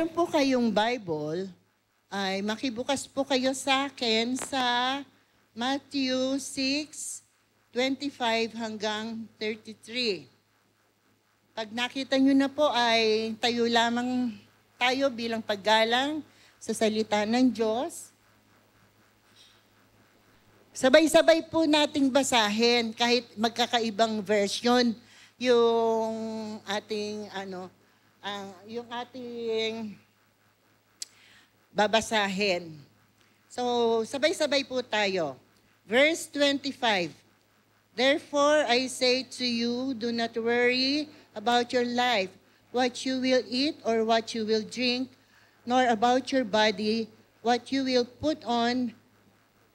meron po kayong Bible, ay makibukas po kayo sa akin sa Matthew 6, 25 hanggang 33. Pag nakita nyo na po ay tayo lamang tayo bilang paggalang sa salita ng Diyos. Sabay-sabay po nating basahin kahit magkakaibang version yung ating ano uh, yung ating babasahin. So, sabay-sabay po tayo. Verse 25. Therefore, I say to you, do not worry about your life, what you will eat or what you will drink, nor about your body, what you will put on.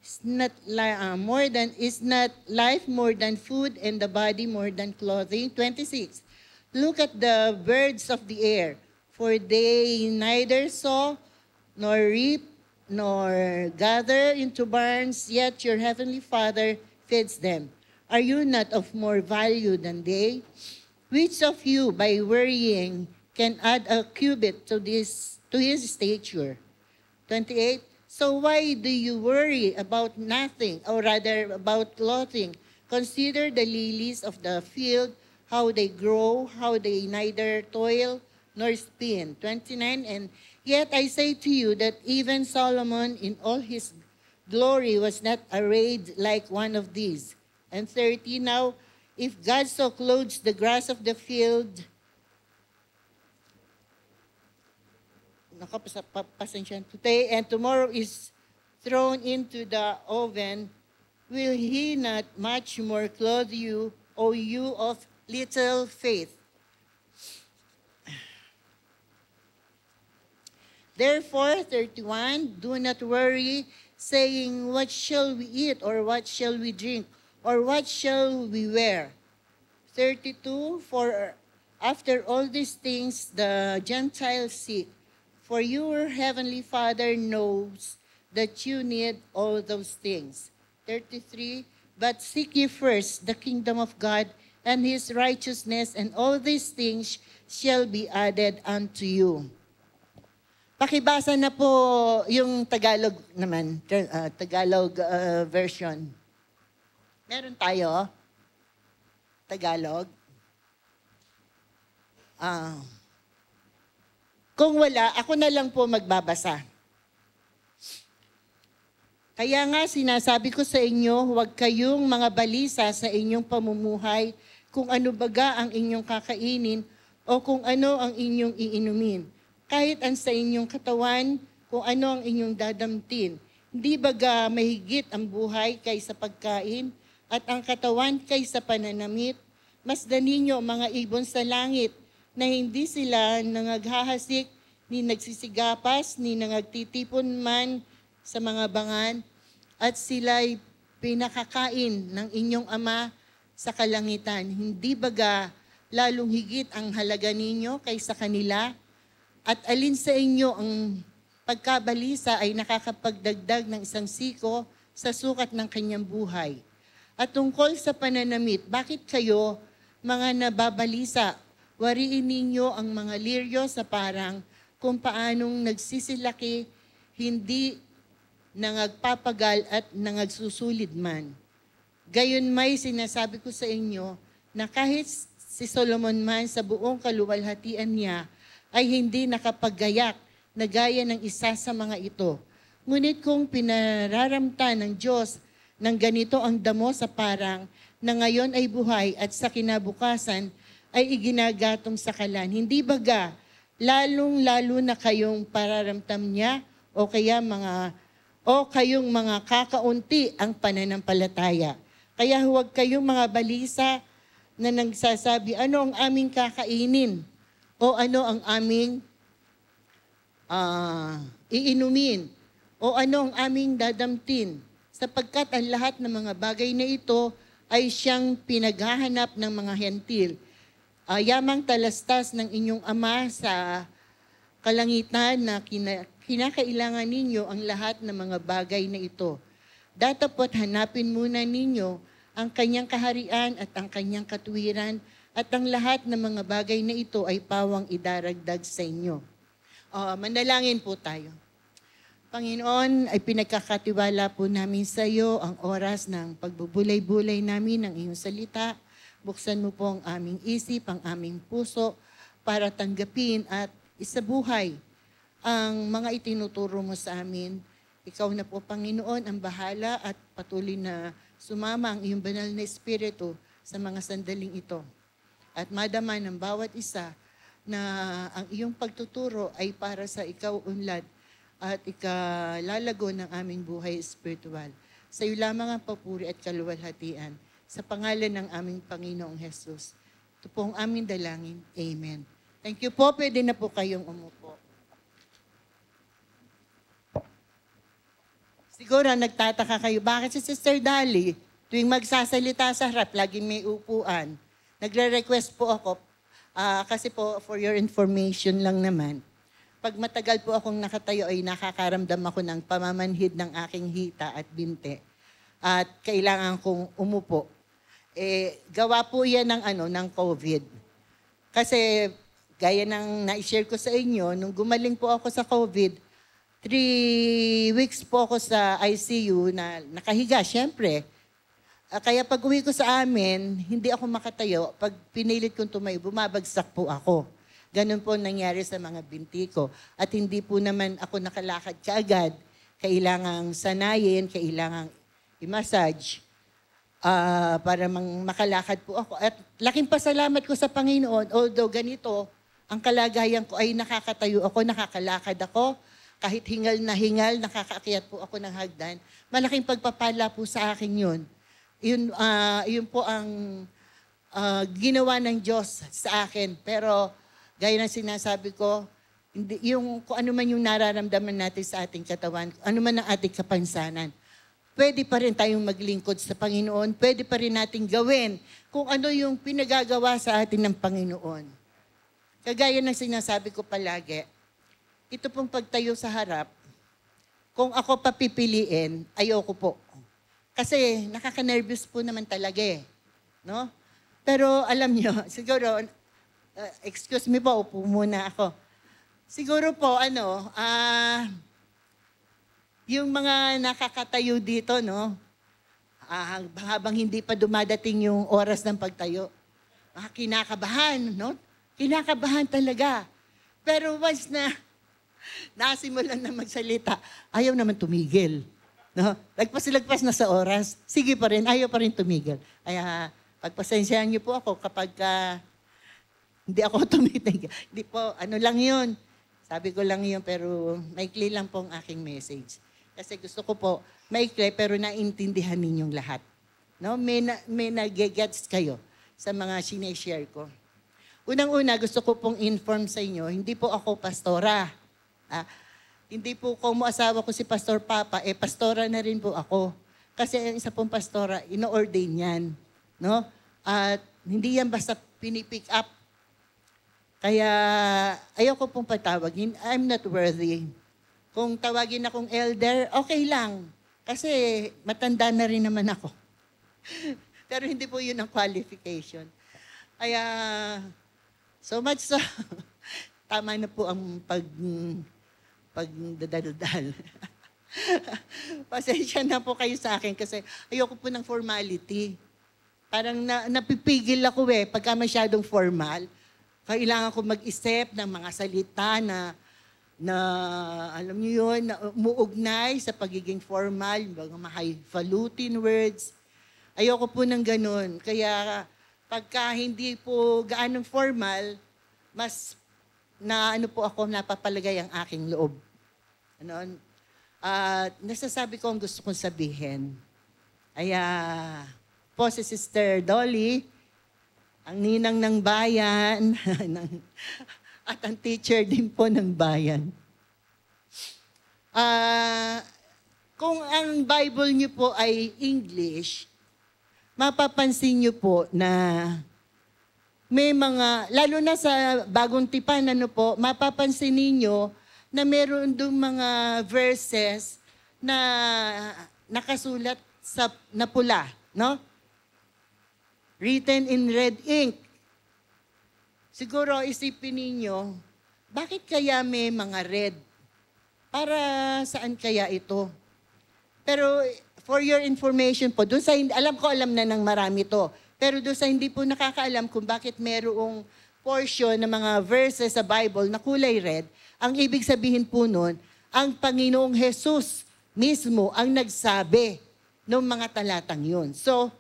Is not uh, more than is not life more than food and the body more than clothing. 26. Look at the birds of the air, for they neither sow nor reap nor gather into barns, yet your heavenly Father feeds them. Are you not of more value than they? Which of you, by worrying, can add a cubit to this to his stature? 28. So why do you worry about nothing, or rather about clothing? Consider the lilies of the field, how they grow, how they neither toil nor spin. 29, and yet I say to you that even Solomon in all his glory was not arrayed like one of these. And 30, now if God so clothes the grass of the field, today and tomorrow is thrown into the oven, will he not much more clothe you O you of little faith. Therefore, 31, do not worry, saying, What shall we eat, or what shall we drink, or what shall we wear? 32, for after all these things the Gentiles seek, for your heavenly Father knows that you need all those things. 33, But seek ye first the kingdom of God and his righteousness, and all these things shall be added unto you. Pakibasa na po yung Tagalog naman, uh, Tagalog uh, version. Meron tayo, Tagalog. Ah. Uh, kung wala, ako na lang po magbabasa. Kaya nga sinasabi ko sa inyo, huwag kayong mga balisa sa inyong pamumuhay kung ano baga ang inyong kakainin o kung ano ang inyong iinumin. Kahit ang sa inyong katawan, kung ano ang inyong dadamtin. Hindi baga mahigit ang buhay kaysa pagkain at ang katawan kaysa pananamit? Mas ninyo mga ibon sa langit na hindi sila nangaghahasik ni nagsisigapas, ni nangagtitipon man, sa mga bangan at sila'y pinakakain ng inyong Ama sa kalangitan. Hindi baga lalong higit ang halaga ninyo kaysa kanila? At alin sa inyo ang pagkabalisa ay nakakapagdagdag ng isang siko sa sukat ng kanyang buhay? At tungkol sa pananamit, bakit kayo, mga nababalisa, wariin ninyo ang mga liryo sa parang kung paanong nagsisilaki, hindi nangagpapagal at nangagsusulid man. Gayon may sinasabi ko sa inyo na kahit si Solomon man sa buong kaluwalhatian niya ay hindi nakapagayak na gaya ng isa sa mga ito. Ngunit kung pinararamta ng Diyos ng ganito ang damo sa parang na ngayon ay buhay at sa kinabukasan ay iginagatong sa kalan, hindi baga lalong-lalo na kayong pararamtam niya o kaya mga o kayong mga kakaunti ang pananampalataya. Kaya huwag kayong mga balisa na nagsasabi, ano ang aming kakainin? O ano ang aming uh, iinumin? O ano ang aming dadamtin? Sapagkat ang lahat ng mga bagay na ito ay siyang pinaghahanap ng mga hentil. Uh, yamang talastas ng inyong ama sa kalangitan na kina- kinakailangan ninyo ang lahat ng mga bagay na ito. Datapot hanapin muna ninyo ang kanyang kaharian at ang kanyang katuwiran at ang lahat ng mga bagay na ito ay pawang idaragdag sa inyo. Uh, manalangin po tayo. Panginoon, ay pinagkakatiwala po namin sa iyo ang oras ng pagbubulay-bulay namin ng iyong salita. Buksan mo po ang aming isip, ang aming puso para tanggapin at isabuhay ang mga itinuturo mo sa amin. Ikaw na po, Panginoon, ang bahala at patuloy na sumama ang iyong banal na espiritu sa mga sandaling ito. At madama ng bawat isa na ang iyong pagtuturo ay para sa ikaw unlad at ikalalago ng aming buhay espiritual. Sa iyo lamang ang papuri at kaluwalhatian. Sa pangalan ng aming Panginoong Hesus. Ito po ang aming dalangin. Amen. Thank you po. Pwede na po kayong umupo. Siguro nagtataka kayo, bakit si Sister Dali, tuwing magsasalita sa harap, laging may upuan. Nagre-request po ako, uh, kasi po for your information lang naman, pag matagal po akong nakatayo ay nakakaramdam ako ng pamamanhid ng aking hita at binte at kailangan kong umupo. Eh, gawa po yan ng, ano, ng COVID. Kasi gaya ng na-share ko sa inyo, nung gumaling po ako sa COVID, three weeks po ako sa ICU na nakahiga, syempre. Ah, kaya pag uwi ko sa amin, hindi ako makatayo. Pag pinilit kong tumayo, bumabagsak po ako. Ganun po nangyari sa mga binti ko. At hindi po naman ako nakalakad kaagad. Kailangang sanayin, kailangang i-massage uh, para mang makalakad po ako. At laking pasalamat ko sa Panginoon, although ganito, ang kalagayan ko ay nakakatayo ako, nakakalakad ako, kahit hingal na hingal, nakakaakyat po ako ng hagdan. Malaking pagpapala po sa akin yun. Yun, uh, yun po ang uh, ginawa ng Diyos sa akin. Pero gaya ng sinasabi ko, hindi, yung kung ano man yung nararamdaman natin sa ating katawan, ano man ang ating kapansanan, pwede pa rin tayong maglingkod sa Panginoon, pwede pa rin natin gawin kung ano yung pinagagawa sa atin ng Panginoon. Kagaya ng sinasabi ko palagi, ito pong pagtayo sa harap, kung ako papipiliin, ayoko po. Kasi nakaka-nervous po naman talaga eh. No? Pero alam nyo, siguro, uh, excuse me po, upo muna ako. Siguro po, ano, ah, uh, yung mga nakakatayo dito, no, uh, habang hindi pa dumadating yung oras ng pagtayo, ah, kinakabahan, no? Kinakabahan talaga. Pero once na Nasimulan na magsalita. Ayaw naman tumigil. No? Lagpas-lagpas na sa oras. Sige pa rin, ayaw pa rin tumigil. Kaya pagpasensyahan niyo po ako kapag uh, hindi ako tumitigil. Hindi po, ano lang yun. Sabi ko lang yun, pero maikli lang po ang aking message. Kasi gusto ko po, maikli, pero naintindihan ninyong lahat. No? May, na, may nag-gets kayo sa mga sineshare ko. Unang-una, gusto ko pong inform sa inyo, hindi po ako pastora Ah, hindi po ko mo asawa ko si Pastor Papa, eh pastora na rin po ako. Kasi ang isa pong pastora, inoordain yan. No? At hindi yan basta pinipick up. Kaya ayoko pong patawagin. I'm not worthy. Kung tawagin akong elder, okay lang. Kasi matanda na rin naman ako. Pero hindi po yun ang qualification. Kaya, so much so, tama na po ang pag pagdadaldal. Pasensya na po kayo sa akin kasi ayoko po ng formality. Parang na, napipigil ako eh pagka masyadong formal. Kailangan ko mag-isip ng mga salita na na alam niyo yon na umuugnay sa pagiging formal, mga highfalutin words. Ayoko po ng ganun. Kaya pagka hindi po gaanong formal, mas na ano po ako napapalagay ang aking loob noon, uh, nasasabi ko ang gusto kong sabihin. Ay, ah, po si Sister Dolly, ang ninang ng bayan, at ang teacher din po ng bayan. Uh, kung ang Bible niyo po ay English, mapapansin niyo po na may mga, lalo na sa bagong tipan, ano po, mapapansin niyo na meron doon mga verses na nakasulat sa napula, no? Written in red ink. Siguro isipin niyo, bakit kaya may mga red? Para saan kaya ito? Pero for your information po, doon sa alam ko alam na ng marami to. Pero doon sa hindi po nakakaalam kung bakit merong portion ng mga verses sa Bible na kulay red, ang ibig sabihin po nun, ang Panginoong Jesus mismo ang nagsabi ng mga talatang yun. So,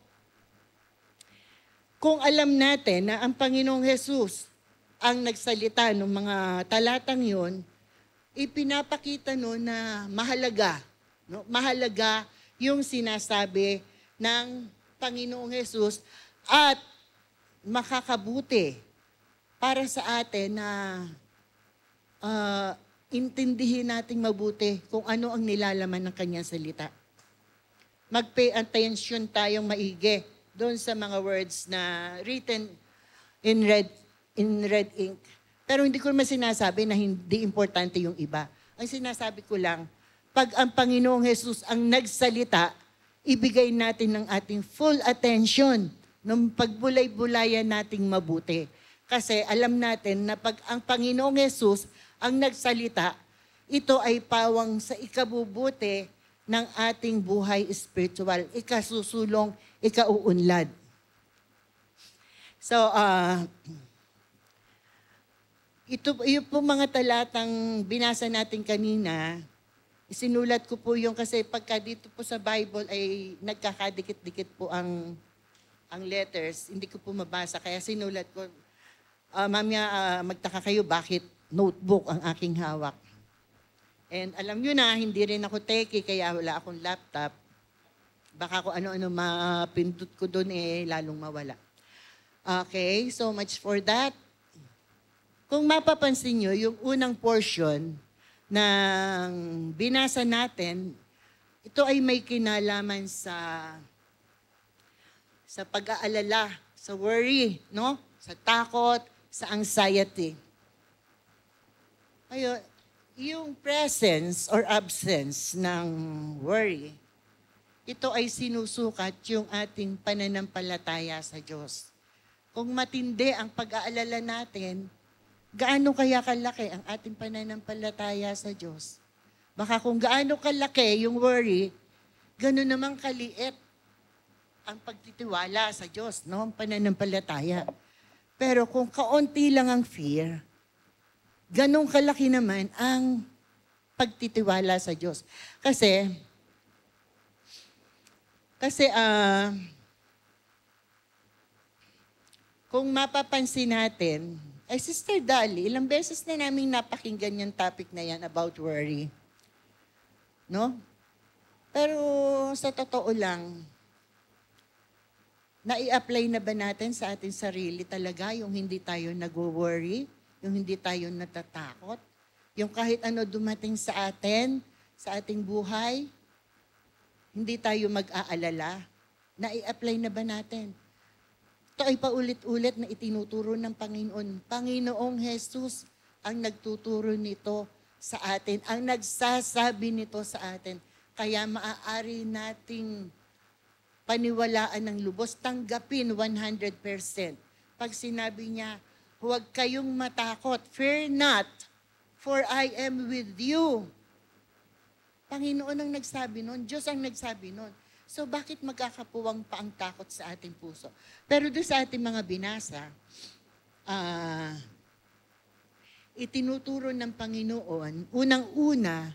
kung alam natin na ang Panginoong Jesus ang nagsalita ng mga talatang yun, ipinapakita no na mahalaga, no? mahalaga yung sinasabi ng Panginoong Jesus at makakabuti para sa atin na uh, intindihin nating mabuti kung ano ang nilalaman ng kanyang salita. Mag-pay attention tayong maigi doon sa mga words na written in red in red ink. Pero hindi ko naman sinasabi na hindi importante yung iba. Ang sinasabi ko lang, pag ang Panginoong Jesus ang nagsalita, ibigay natin ng ating full attention ng pagbulay-bulayan nating mabuti. Kasi alam natin na pag ang Panginoong Jesus ang nagsalita, ito ay pawang sa ikabubuti ng ating buhay spiritual, ikasusulong, ikauunlad. So, uh, ito, yung po mga talatang binasa natin kanina, sinulat ko po yung kasi pagka dito po sa Bible ay nagkakadikit-dikit po ang ang letters, hindi ko po mabasa, kaya sinulat ko, uh, mamaya uh, magtaka kayo bakit notebook ang aking hawak. And alam nyo na, hindi rin ako teki, kaya wala akong laptop. Baka ko ano-ano mapindot ko doon, eh, lalong mawala. Okay, so much for that. Kung mapapansin nyo, yung unang portion ng binasa natin, ito ay may kinalaman sa sa pag-aalala, sa worry, no? Sa takot, sa anxiety. Ayun, yung presence or absence ng worry, ito ay sinusukat yung ating pananampalataya sa Diyos. Kung matindi ang pag-aalala natin, gaano kaya kalaki ang ating pananampalataya sa Diyos? Baka kung gaano kalaki yung worry, ganun naman kaliit ang pagtitiwala sa Diyos, no? ang pananampalataya. Pero kung kaunti lang ang fear, ganong kalaki naman ang pagtitiwala sa Diyos. Kasi, kasi, ah, uh, kung mapapansin natin, eh, Sister Dali, ilang beses na namin napakinggan yung topic na yan about worry. No? Pero sa totoo lang, nai-apply na ba natin sa ating sarili talaga yung hindi tayo nag-worry? yung hindi tayo natatakot, yung kahit ano dumating sa atin, sa ating buhay, hindi tayo mag-aalala. Nai-apply na ba natin? Ito ay paulit-ulit na itinuturo ng Panginoon. Panginoong Jesus ang nagtuturo nito sa atin, ang nagsasabi nito sa atin. Kaya maaari nating paniwalaan ng lubos, tanggapin 100%. Pag sinabi niya, Huwag kayong matakot. Fear not, for I am with you. Panginoon ang nagsabi noon, Diyos ang nagsabi noon. So bakit magkakapuwang pa ang takot sa ating puso? Pero doon sa ating mga binasa, uh, itinuturo ng Panginoon, unang-una,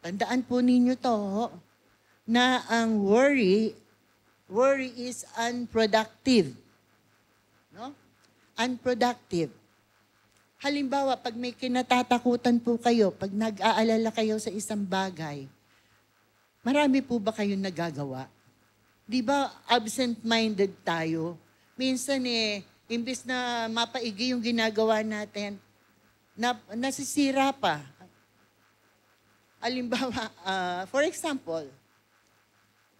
tandaan po ninyo to, na ang worry, worry is unproductive. No? unproductive. Halimbawa, pag may kinatatakutan po kayo, pag nag-aalala kayo sa isang bagay, marami po ba kayong nagagawa? Di ba absent-minded tayo? Minsan eh, imbis na mapaigi yung ginagawa natin, na, nasisira pa. Alimbawa, uh, ah, for example,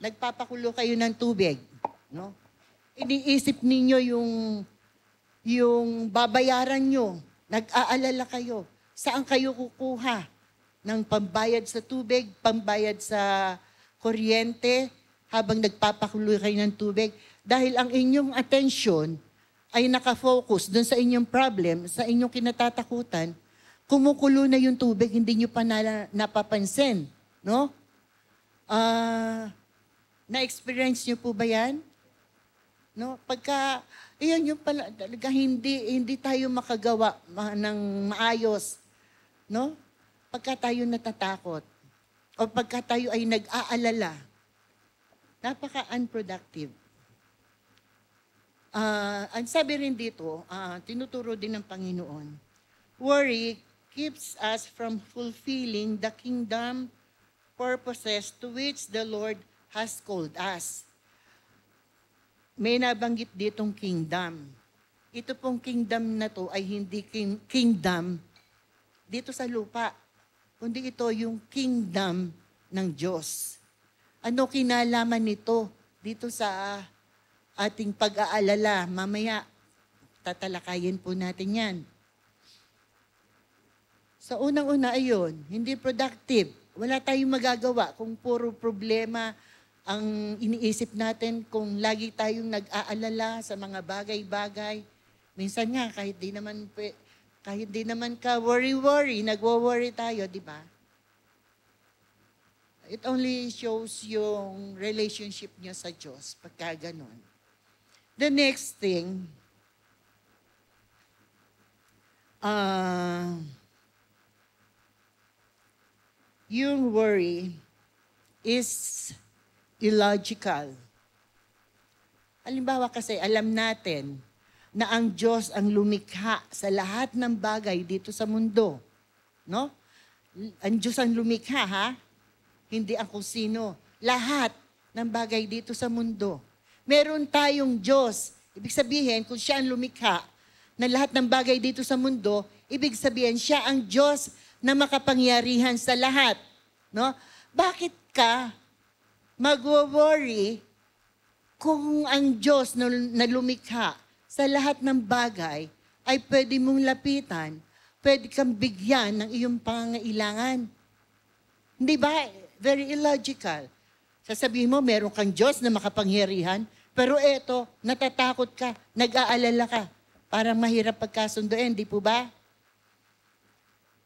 nagpapakulo kayo ng tubig, no? Iniisip ninyo yung yung babayaran nyo, nag-aalala kayo, saan kayo kukuha ng pambayad sa tubig, pambayad sa kuryente, habang nagpapakuloy kayo ng tubig. Dahil ang inyong atensyon ay nakafocus dun sa inyong problem, sa inyong kinatatakutan, kumukulo na yung tubig, hindi nyo pa na, napapansin. No? Uh, na-experience nyo po ba yan? No? Pagka iyon yung pala, talaga hindi, hindi tayo makagawa ma- ng maayos. No? Pagka tayo natatakot o pagka tayo ay nag-aalala, napaka-unproductive. Uh, ang sabi rin dito, uh, tinuturo din ng Panginoon, worry keeps us from fulfilling the kingdom purposes to which the Lord has called us may nabanggit ditong kingdom. Ito pong kingdom na to ay hindi king- kingdom dito sa lupa, kundi ito yung kingdom ng Diyos. Ano kinalaman nito dito sa ating pag-aalala? Mamaya, tatalakayin po natin yan. Sa so, unang-una ayon, hindi productive. Wala tayong magagawa kung puro problema, ang iniisip natin kung lagi tayong nag-aalala sa mga bagay-bagay. Minsan nga, kahit di naman, kahit di naman ka worry-worry, nagwo-worry tayo, di ba? It only shows yung relationship niya sa Diyos pagka ganun. The next thing, uh, yung worry is illogical. Alimbawa kasi, alam natin na ang Diyos ang lumikha sa lahat ng bagay dito sa mundo. No? Ang Diyos ang lumikha, ha? Hindi ako sino. Lahat ng bagay dito sa mundo. Meron tayong Diyos. Ibig sabihin, kung siya ang lumikha na lahat ng bagay dito sa mundo, ibig sabihin, siya ang Diyos na makapangyarihan sa lahat. No? Bakit ka magwo-worry kung ang Diyos na, na lumikha sa lahat ng bagay ay pwede mong lapitan, pwede kang bigyan ng iyong pangangailangan. Hindi ba? Very illogical. Sasabihin mo, meron kang Diyos na makapangyarihan, pero eto, natatakot ka, nag-aalala ka. Parang mahirap pagkasunduin, di po ba?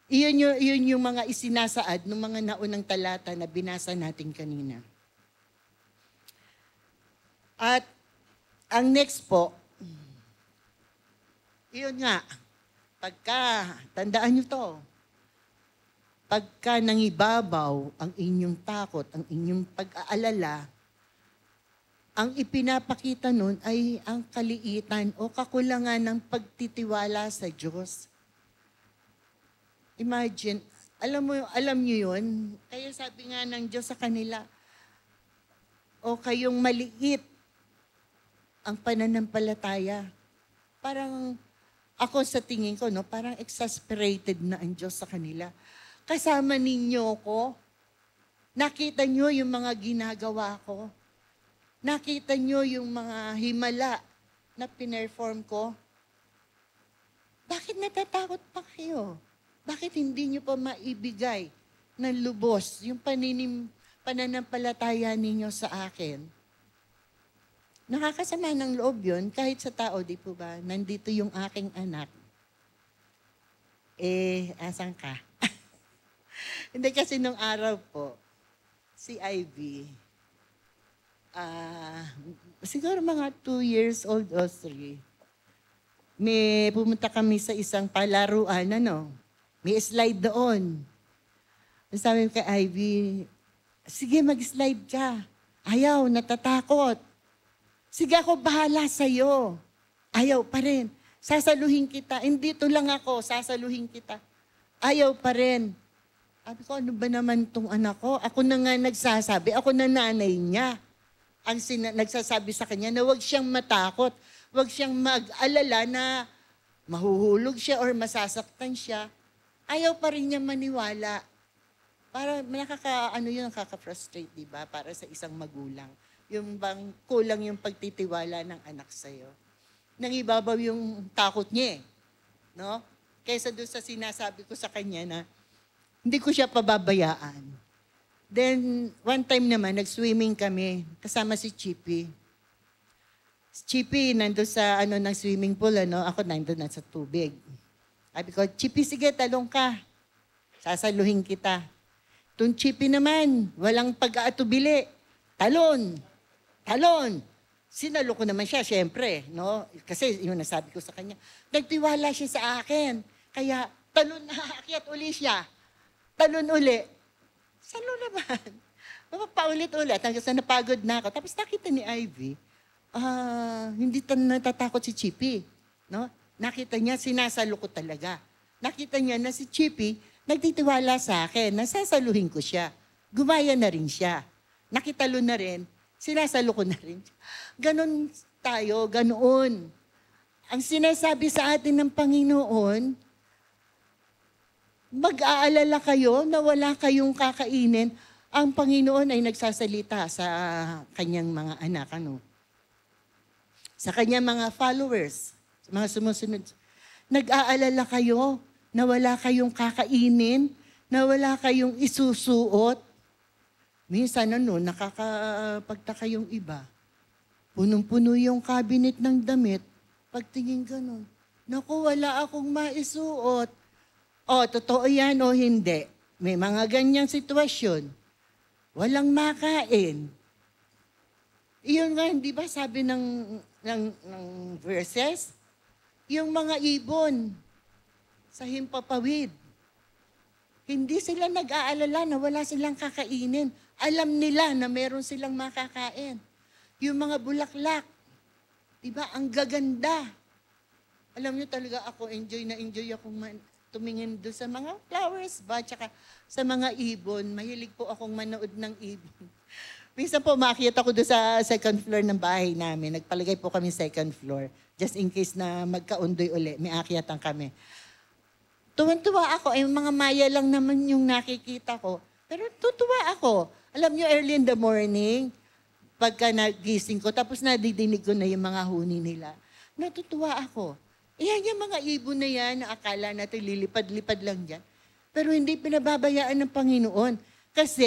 Iyon yung, iyon yung mga isinasaad ng mga naunang talata na binasa natin kanina. At ang next po, iyon nga, pagka, tandaan nyo to, pagka nangibabaw ang inyong takot, ang inyong pag-aalala, ang ipinapakita nun ay ang kaliitan o kakulangan ng pagtitiwala sa Diyos. Imagine, alam mo alam niyo 'yun. Kaya sabi nga ng Diyos sa kanila, o kayong maliit ang pananampalataya. Parang ako sa tingin ko, no, parang exasperated na ang Diyos sa kanila. Kasama ninyo ko. Nakita nyo yung mga ginagawa ko. Nakita nyo yung mga himala na pinerform ko. Bakit natatakot pa kayo? Bakit hindi nyo pa maibigay ng lubos yung paninim, pananampalataya ninyo sa akin? Nakakasama ng loob yun, kahit sa tao, di po ba, nandito yung aking anak. Eh, asan ka? Hindi kasi nung araw po, si Ivy, uh, siguro mga two years old o three, may pumunta kami sa isang palaruan, ano, may slide doon. Sabi ko kay Ivy, sige mag-slide ka. Ayaw, natatakot. Sige ako, bahala sa'yo. Ayaw pa rin. Sasaluhin kita. Hindi to lang ako, sasaluhin kita. Ayaw pa rin. Sabi ko, ano ba naman tong anak ko? Ako na nga nagsasabi, ako na nanay niya. Ang sina- nagsasabi sa kanya na huwag siyang matakot, huwag siyang mag-alala na mahuhulog siya or masasaktan siya. Ayaw pa rin niya maniwala. Para nakaka, ano yun, nakaka-frustrate, di ba? Para sa isang magulang. Yung bang kulang yung pagtitiwala ng anak sa'yo. Nangibabaw yung takot niya eh. No? Kaysa doon sa sinasabi ko sa kanya na hindi ko siya pababayaan. Then, one time naman, nag-swimming kami. Kasama si Chippy. Si Chippy, nandun sa ano, ng swimming pool. Ano? Ako nandun na sa tubig. Sabi ko, Chippy, sige, talong ka. Sasaluhin kita. Itong Chippy naman, walang pag-aatubili. Talon talon. Sinalo ko naman siya, syempre, no? Kasi yun ang sabi ko sa kanya. Nagtiwala siya sa akin. Kaya, talon na aakyat uli siya. Talon uli. Salo naman. Ano Papaulit-ulit hanggang sa napagod na ako. Tapos nakita ni Ivy, ah, hindi tan natatakot si Chippy. No? Nakita niya, sinasalo ko talaga. Nakita niya na si Chippy nagtitiwala sa akin, nasasaluhin ko siya. Gumaya na rin siya. Nakitalo na rin Sinasalo ko na rin. Ganon tayo, ganoon. Ang sinasabi sa atin ng Panginoon, mag-aalala kayo na wala kayong kakainin. Ang Panginoon ay nagsasalita sa kanyang mga anak, ano? Sa kanyang mga followers, mga sumusunod. Nag-aalala kayo na wala kayong kakainin, na wala kayong isusuot, Minsan ano, nakakapagtaka yung iba. Punong-puno yung cabinet ng damit. Pagtingin ganun, naku, wala akong maisuot. O, totoo yan o hindi. May mga ganyang sitwasyon. Walang makain. Iyon nga, di ba sabi ng, ng, ng verses? Yung mga ibon sa himpapawid. Hindi sila nag-aalala na wala silang kakainin alam nila na meron silang makakain. Yung mga bulaklak, diba, ang gaganda. Alam nyo talaga ako, enjoy na enjoy akong man- tumingin do sa mga flowers ba, tsaka sa mga ibon. Mahilig po akong manood ng ibon. Minsan po makita ko doon sa second floor ng bahay namin. Nagpalagay po kami second floor. Just in case na magkaundoy uli, may akyatan kami. Tuwan-tuwa ako, ay eh, mga maya lang naman yung nakikita ko. Pero tutuwa ako. Alam nyo, early in the morning, pagka nagising ko, tapos nadidinig ko na yung mga huni nila, natutuwa ako. Iyan eh, yung mga ibon na yan, na akala natin lilipad-lipad lang yan. Pero hindi pinababayaan ng Panginoon. Kasi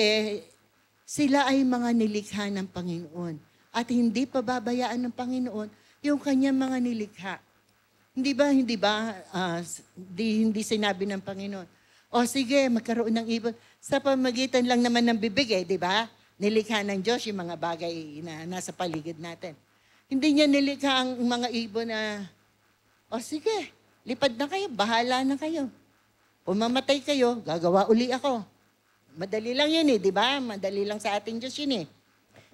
sila ay mga nilikha ng Panginoon. At hindi pababayaan ng Panginoon yung kanyang mga nilikha. Hindi ba, hindi ba, uh, di, hindi sinabi ng Panginoon, o sige, magkaroon ng ibon. Sa pamagitan lang naman ng bibig eh, di ba? Nilikha ng Diyos yung mga bagay na nasa paligid natin. Hindi niya nilikha ang mga ibon na, o sige, lipad na kayo, bahala na kayo. Pumamatay kayo, gagawa uli ako. Madali lang yun eh, di ba? Madali lang sa ating Diyos yun eh.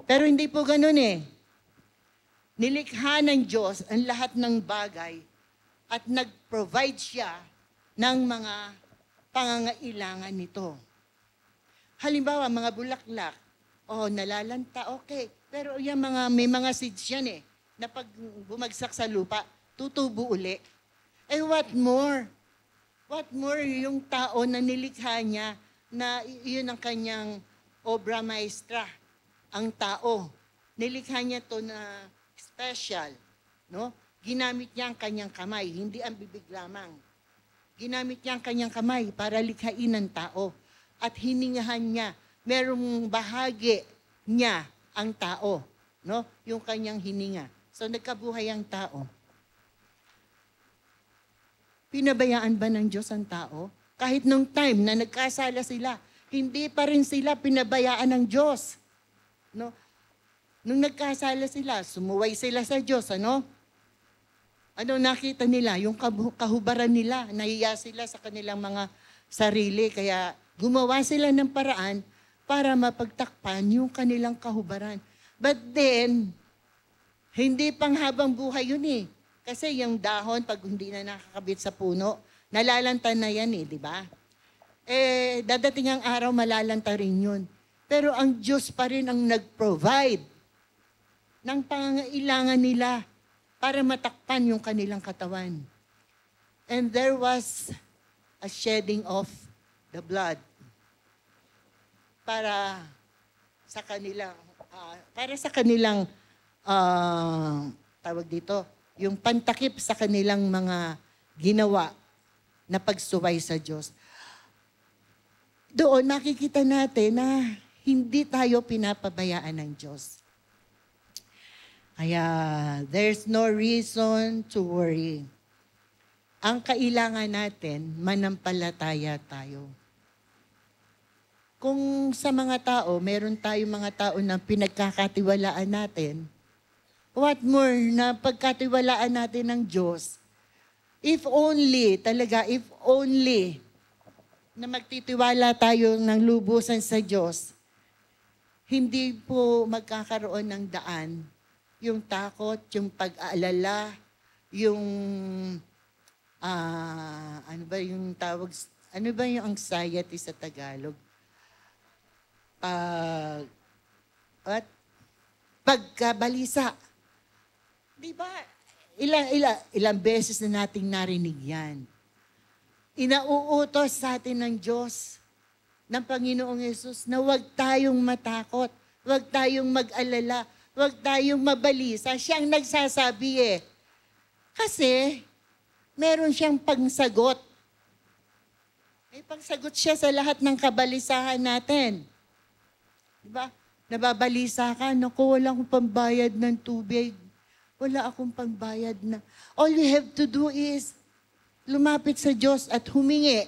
Pero hindi po ganun eh. Nilikha ng Diyos ang lahat ng bagay at nag-provide siya ng mga pangangailangan nito. Halimbawa, mga bulaklak, oh, nalalanta, okay. Pero yung mga, may mga seeds yan eh, na pag bumagsak sa lupa, tutubo uli. Eh what more? What more yung tao na nilikha niya na yun ang kanyang obra maestra, ang tao. Nilikha niya to na special, no? Ginamit niya ang kanyang kamay, hindi ang bibig lamang. Ginamit niya ang kanyang kamay para likhain ng tao. At hiningahan niya, merong bahagi niya ang tao, no? Yung kanyang hininga. So nagkabuhay ang tao. Pinabayaan ba ng Diyos ang tao? Kahit nung time na nagkasala sila, hindi pa rin sila pinabayaan ng Diyos. No? Nung nagkasala sila, sumuway sila sa Diyos, ano? ano nakita nila, yung kahubaran nila, nahiya sila sa kanilang mga sarili. Kaya gumawa sila ng paraan para mapagtakpan yung kanilang kahubaran. But then, hindi pang habang buhay yun eh. Kasi yung dahon, pag hindi na nakakabit sa puno, nalalanta na yan eh, di ba? Eh, dadating ang araw, malalanta rin yun. Pero ang Diyos pa rin ang nag-provide ng pangangailangan nila para matakpan yung kanilang katawan. And there was a shedding of the blood para sa kanilang uh, para sa kanilang uh, tawag dito, yung pantakip sa kanilang mga ginawa na pagsuway sa Diyos. Doon makikita natin na hindi tayo pinapabayaan ng Diyos. Kaya there's no reason to worry. Ang kailangan natin, manampalataya tayo. Kung sa mga tao, meron tayong mga tao na pinagkakatiwalaan natin, what more na pagkatiwalaan natin ng Diyos, if only, talaga, if only, na magtitiwala tayo ng lubusan sa Diyos, hindi po magkakaroon ng daan yung takot, yung pag-aalala, yung uh, ano ba yung tawag, ano ba yung anxiety sa Tagalog? Pag, at pagkabalisa. Di ba? Ilang, ilang, ilang beses na nating narinig yan. Inauutos sa atin ng Diyos, ng Panginoong Yesus, na huwag tayong matakot, huwag tayong mag-alala, Huwag tayong mabalisa. Siyang nagsasabi eh. Kasi, meron siyang pangsagot. May pangsagot siya sa lahat ng kabalisahan natin. Diba? Nababalisa ka, naku, wala akong pambayad ng tubig. Wala akong pambayad na. All you have to do is lumapit sa Diyos at humingi.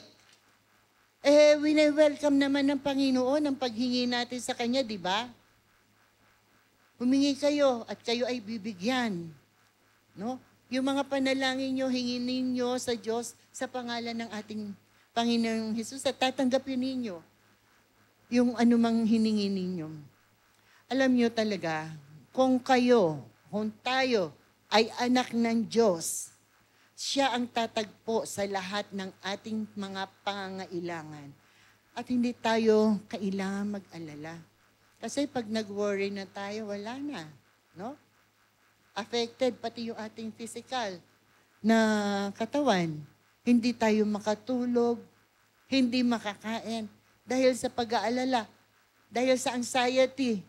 Eh, we welcome naman ng Panginoon ang paghingi natin sa Kanya, di ba? humingi kayo at kayo ay bibigyan. No? Yung mga panalangin nyo, hingin ninyo sa Diyos sa pangalan ng ating Panginoong Hesus at tatanggapin ninyo yung anumang hiningi ninyo. Alam nyo talaga, kung kayo, kung tayo ay anak ng Diyos, siya ang tatagpo sa lahat ng ating mga pangangailangan. At hindi tayo kailangan mag-alala kasi pag nag-worry na tayo, wala na. No? Affected pati yung ating physical na katawan. Hindi tayo makatulog, hindi makakain dahil sa pag-aalala, dahil sa anxiety.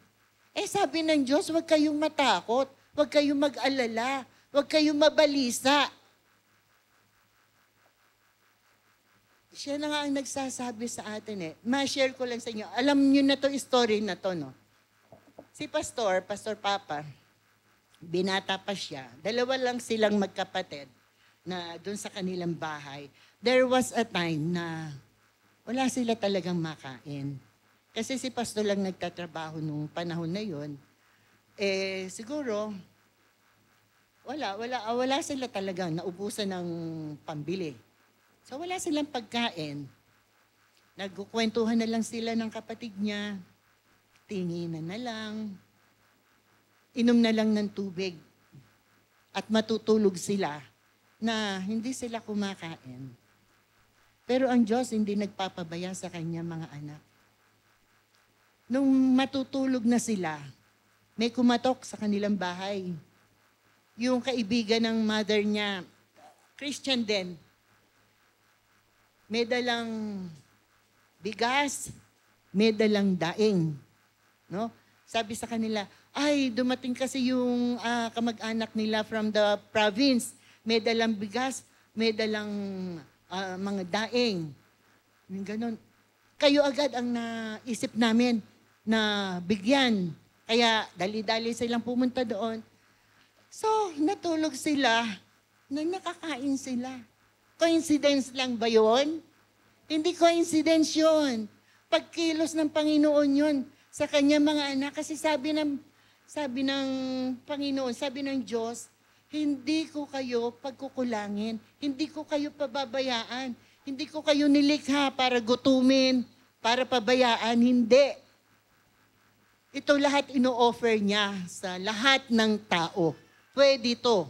Eh sabi ng Diyos, huwag kayong matakot, huwag kayong mag-alala, huwag kayong mabalisa. siya na nga ang nagsasabi sa atin eh. Ma-share ko lang sa inyo. Alam niyo na to story na to, no? Si Pastor, Pastor Papa, binata pa siya. Dalawa lang silang magkapatid na doon sa kanilang bahay. There was a time na wala sila talagang makain. Kasi si Pastor lang nagtatrabaho nung panahon na yon. Eh, siguro, wala, wala, wala sila talagang naubusan ng pambili. So wala silang pagkain. Nagkukwentuhan na lang sila ng kapatid niya. Tinginan na lang. Inom na lang ng tubig. At matutulog sila na hindi sila kumakain. Pero ang Diyos hindi nagpapabaya sa kanya mga anak. Nung matutulog na sila, may kumatok sa kanilang bahay. Yung kaibigan ng mother niya, Christian din, may dalang bigas, may dalang daing. No? Sabi sa kanila, ay, dumating kasi yung uh, kamag-anak nila from the province. May dalang bigas, may dalang uh, mga daing. Yung ganun. Kayo agad ang naisip namin na bigyan. Kaya dali-dali silang pumunta doon. So, natulog sila na nakakain sila. Coincidence lang ba yun? Hindi coincidence yun. Pagkilos ng Panginoon yun sa kanyang mga anak. Kasi sabi ng, sabi ng Panginoon, sabi ng Diyos, hindi ko kayo pagkukulangin. Hindi ko kayo pababayaan. Hindi ko kayo nilikha para gutumin, para pabayaan. Hindi. Ito lahat ino-offer niya sa lahat ng tao. Pwede to.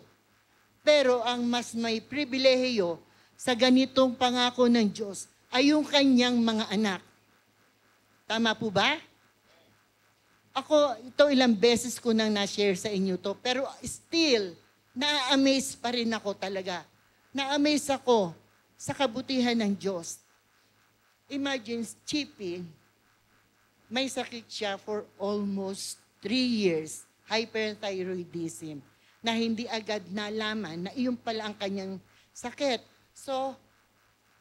Pero ang mas may pribilehiyo, sa ganitong pangako ng Diyos ay yung kanyang mga anak. Tama po ba? Ako, ito ilang beses ko nang na-share sa inyo to, pero still, na-amaze pa rin ako talaga. Na-amaze ako sa kabutihan ng Diyos. Imagine, Chippy, may sakit siya for almost three years, hyperthyroidism, na hindi agad nalaman na iyon pala ang kanyang sakit So,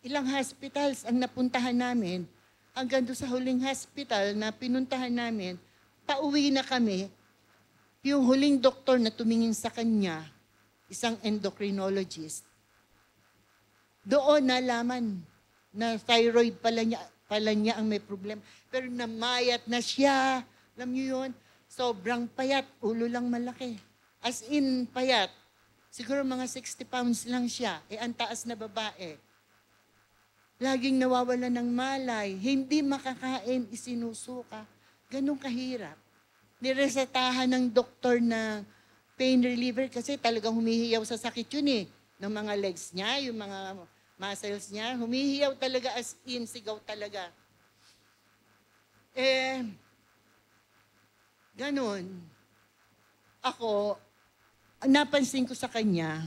ilang hospitals ang napuntahan namin. Hanggang doon sa huling hospital na pinuntahan namin, pauwi na kami. Yung huling doktor na tumingin sa kanya, isang endocrinologist, doon nalaman na thyroid pala niya, pala niya ang may problema. Pero namayat na siya. Alam niyo yun? Sobrang payat, ulo lang malaki. As in, payat. Siguro mga 60 pounds lang siya. Eh, ang taas na babae. Laging nawawala ng malay. Hindi makakain, isinusuka. Ganong kahirap. Niresetahan ng doktor na pain reliever kasi talagang humihiyaw sa sakit yun eh. Ng mga legs niya, yung mga muscles niya. Humihiyaw talaga as in, sigaw talaga. Eh, ganun. Ako, napansin ko sa kanya,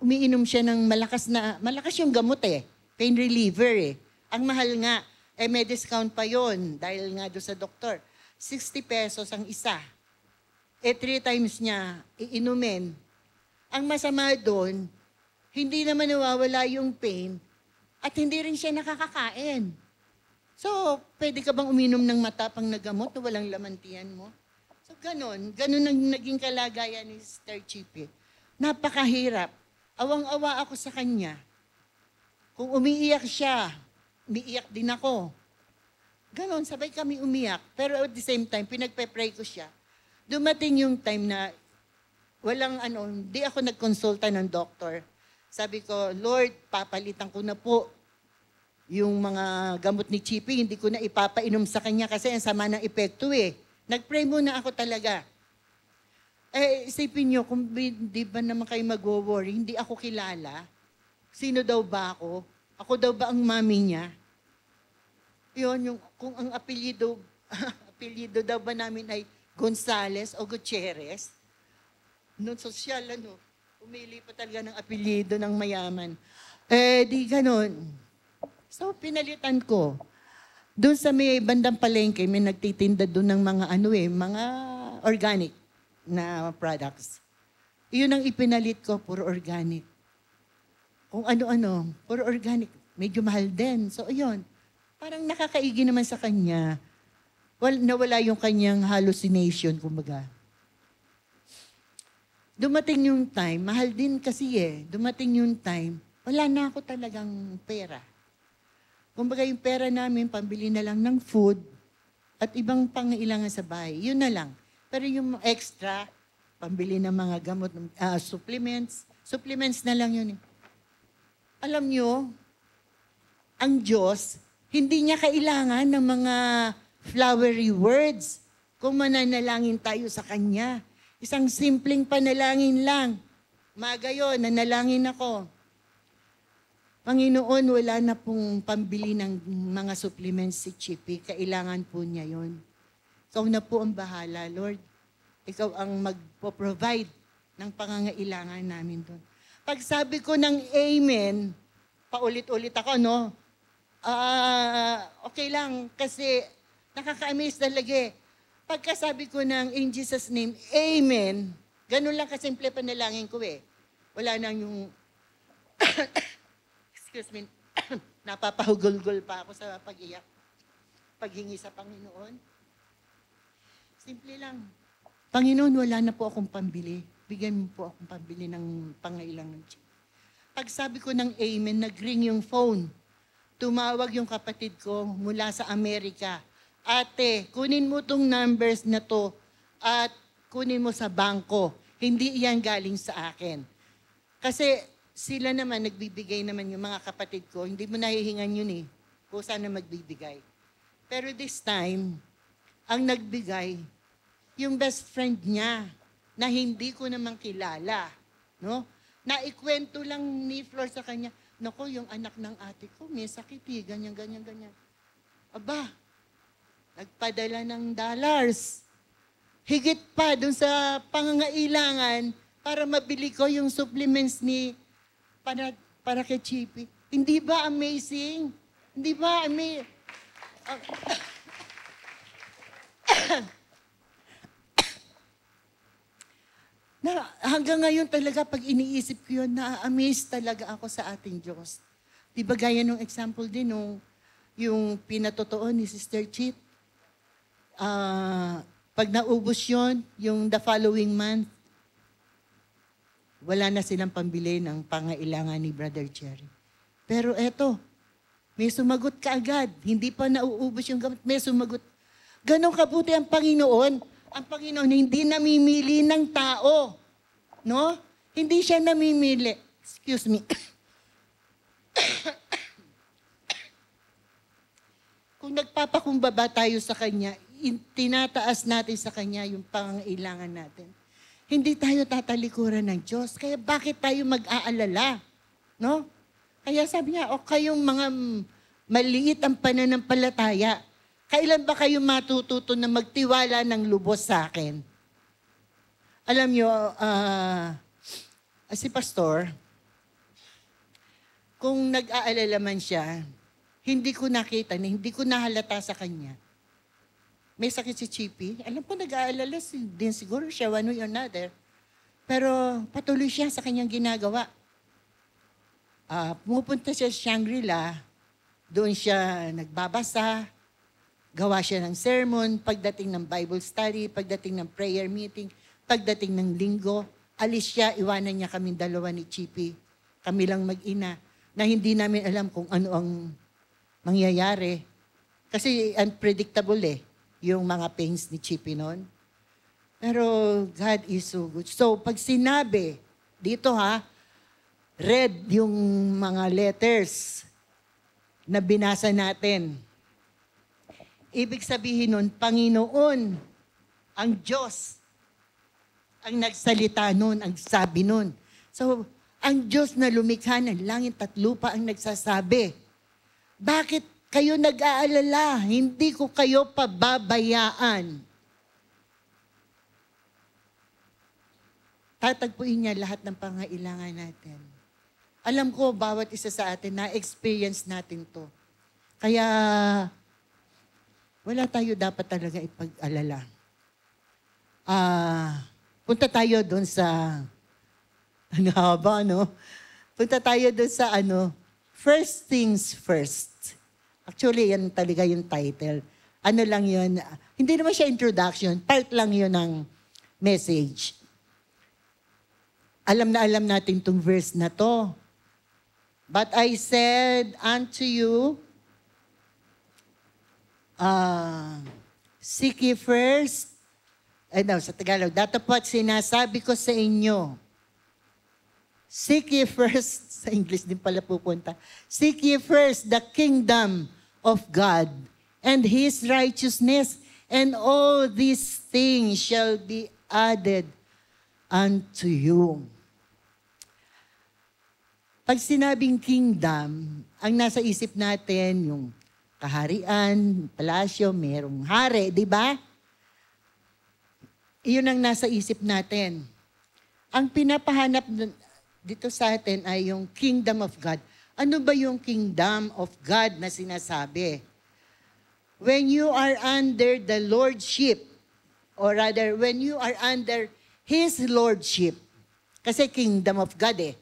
umiinom siya ng malakas na, malakas yung gamot eh, pain reliever eh. Ang mahal nga, eh may discount pa yon dahil nga do sa doktor. 60 pesos ang isa. Eh three times niya iinumin. Ang masama doon, hindi naman nawawala yung pain at hindi rin siya nakakakain. So, pwede ka bang uminom ng mata pang nagamot na walang lamantian mo? Ganon. ganun ang naging kalagayan ni Sister Chippy. Napakahirap. Awang-awa ako sa kanya. Kung umiiyak siya, umiiyak din ako. Ganon, sabay kami umiyak. Pero at the same time, pinagpe-pray ko siya. Dumating yung time na walang ano, hindi ako nagkonsulta ng doktor. Sabi ko, Lord, papalitan ko na po yung mga gamot ni Chippy, hindi ko na ipapainom sa kanya kasi ang sama ng epekto eh. Nag-pray muna ako talaga. Eh, isipin nyo, kung hindi ba naman kayo mag-worry, hindi ako kilala. Sino daw ba ako? Ako daw ba ang mami niya? Yun, yung, kung ang apelyido, apelyido daw ba namin ay Gonzales o Gutierrez, noon social, ano, umili pa talaga ng apelyido ng mayaman. Eh, di ganun. So, pinalitan ko. Doon sa may bandang palengke, may nagtitinda doon ng mga ano eh, mga organic na products. Iyon ang ipinalit ko, puro organic. Kung ano-ano, puro organic. Medyo mahal din. So, ayun. Parang nakakaigi naman sa kanya. Well, nawala yung kanyang hallucination, kumbaga. Dumating yung time, mahal din kasi eh, dumating yung time, wala na ako talagang pera. Kumbaga yung pera namin, pambili na lang ng food at ibang pangailangan sa bahay. Yun na lang. Pero yung extra, pambili ng mga gamot, uh, supplements, supplements na lang yun. Eh. Alam nyo, ang Diyos, hindi niya kailangan ng mga flowery words kung mananalangin tayo sa Kanya. Isang simpleng panalangin lang. Maga yun, nanalangin ako Panginoon, wala na pong pambili ng mga supplements si Chippy. Kailangan po niya yon. Ikaw na po ang bahala, Lord. Ikaw ang magpo-provide ng pangangailangan namin doon. Pag sabi ko ng amen, paulit-ulit ako, no? Uh, okay lang, kasi nakaka-amaze talaga eh. Pagka ko ng in Jesus name, amen, ganun lang kasimple panalangin ko eh. Wala nang yung excuse me, napapahugulgol pa ako sa pag-iyak, paghingi sa Panginoon. Simple lang. Panginoon, wala na po akong pambili. Bigyan mo po akong pambili ng pangailangan. Pag sabi ko ng amen, nag-ring yung phone. Tumawag yung kapatid ko mula sa Amerika. Ate, kunin mo tong numbers na to at kunin mo sa bangko. Hindi iyan galing sa akin. Kasi sila naman nagbibigay naman yung mga kapatid ko. Hindi mo nahihingan yun eh. Kung sana magbibigay. Pero this time, ang nagbigay, yung best friend niya na hindi ko naman kilala. No? Naikwento lang ni Flor sa kanya, Nako, yung anak ng ate ko, may sakit eh, ganyan, ganyan, ganyan. Aba, nagpadala ng dollars. Higit pa dun sa pangangailangan para mabili ko yung supplements ni para, para kay Chippy. Hindi ba amazing? Hindi ba amazing? na, hanggang ngayon talaga, pag iniisip ko yun, na-amaze talaga ako sa ating Diyos. Di ba gaya nung example din, nung yung pinatotoo ni Sister Chit, uh, pag naubos yon yung the following month, wala na silang pambili ng pangailangan ni Brother Jerry. Pero eto, may sumagot ka agad. Hindi pa nauubos yung gamit. May sumagot. Ganon kabuti ang Panginoon. Ang Panginoon hindi namimili ng tao. No? Hindi siya namimili. Excuse me. Kung nagpapakumbaba tayo sa Kanya, tinataas natin sa Kanya yung pangangailangan natin. Hindi tayo tatalikuran ng Diyos. Kaya bakit tayo mag-aalala? No? Kaya sabi niya, o kayong mga maliit ang pananampalataya, kailan ba kayo matututo na magtiwala ng lubos sa akin? Alam niyo, uh, si Pastor, kung nag-aalala man siya, hindi ko nakita, hindi ko nahalata sa kanya may sakit si Chippy. Alam ko, nag-aalala si, din siguro siya one way or another. Pero patuloy siya sa kanyang ginagawa. Uh, pumupunta siya sa Shangri-La, doon siya nagbabasa, gawa siya ng sermon, pagdating ng Bible study, pagdating ng prayer meeting, pagdating ng linggo, alis siya, iwanan niya kaming dalawa ni Chippy. Kami lang mag-ina na hindi namin alam kung ano ang mangyayari. Kasi unpredictable eh yung mga pains ni Chippy noon. Pero God is so good. So pag sinabi, dito ha, red yung mga letters na binasa natin. Ibig sabihin nun, Panginoon, ang Diyos, ang nagsalita nun, ang sabi nun. So, ang Diyos na lumikha ng langit at lupa ang nagsasabi. Bakit kayo nag-aalala. Hindi ko kayo pababayaan. Tatagpuin niya lahat ng pangailangan natin. Alam ko, bawat isa sa atin, na-experience natin to. Kaya, wala tayo dapat talaga ipag-alala. Ah, punta tayo doon sa, ang haba, no? Punta tayo doon sa ano, first things first. Actually, yan talaga yung title. Ano lang yun, hindi naman siya introduction, part lang yun ng message. Alam na alam natin itong verse na to. But I said unto you, uh, seek ye first, ano, sa Tagalog, datapat sinasabi ko sa inyo, seek ye first, sa English din pala pupunta, seek ye first the kingdom of God and his righteousness, and all these things shall be added unto you. Pag sinabing kingdom, ang nasa isip natin yung kaharian, palasyo, merong hari, di ba? Iyon ang nasa isip natin. Ang pinapahanap dito sa atin ay yung kingdom of God. Ano ba yung kingdom of God na sinasabi? When you are under the lordship, or rather, when you are under His lordship, kasi kingdom of God eh.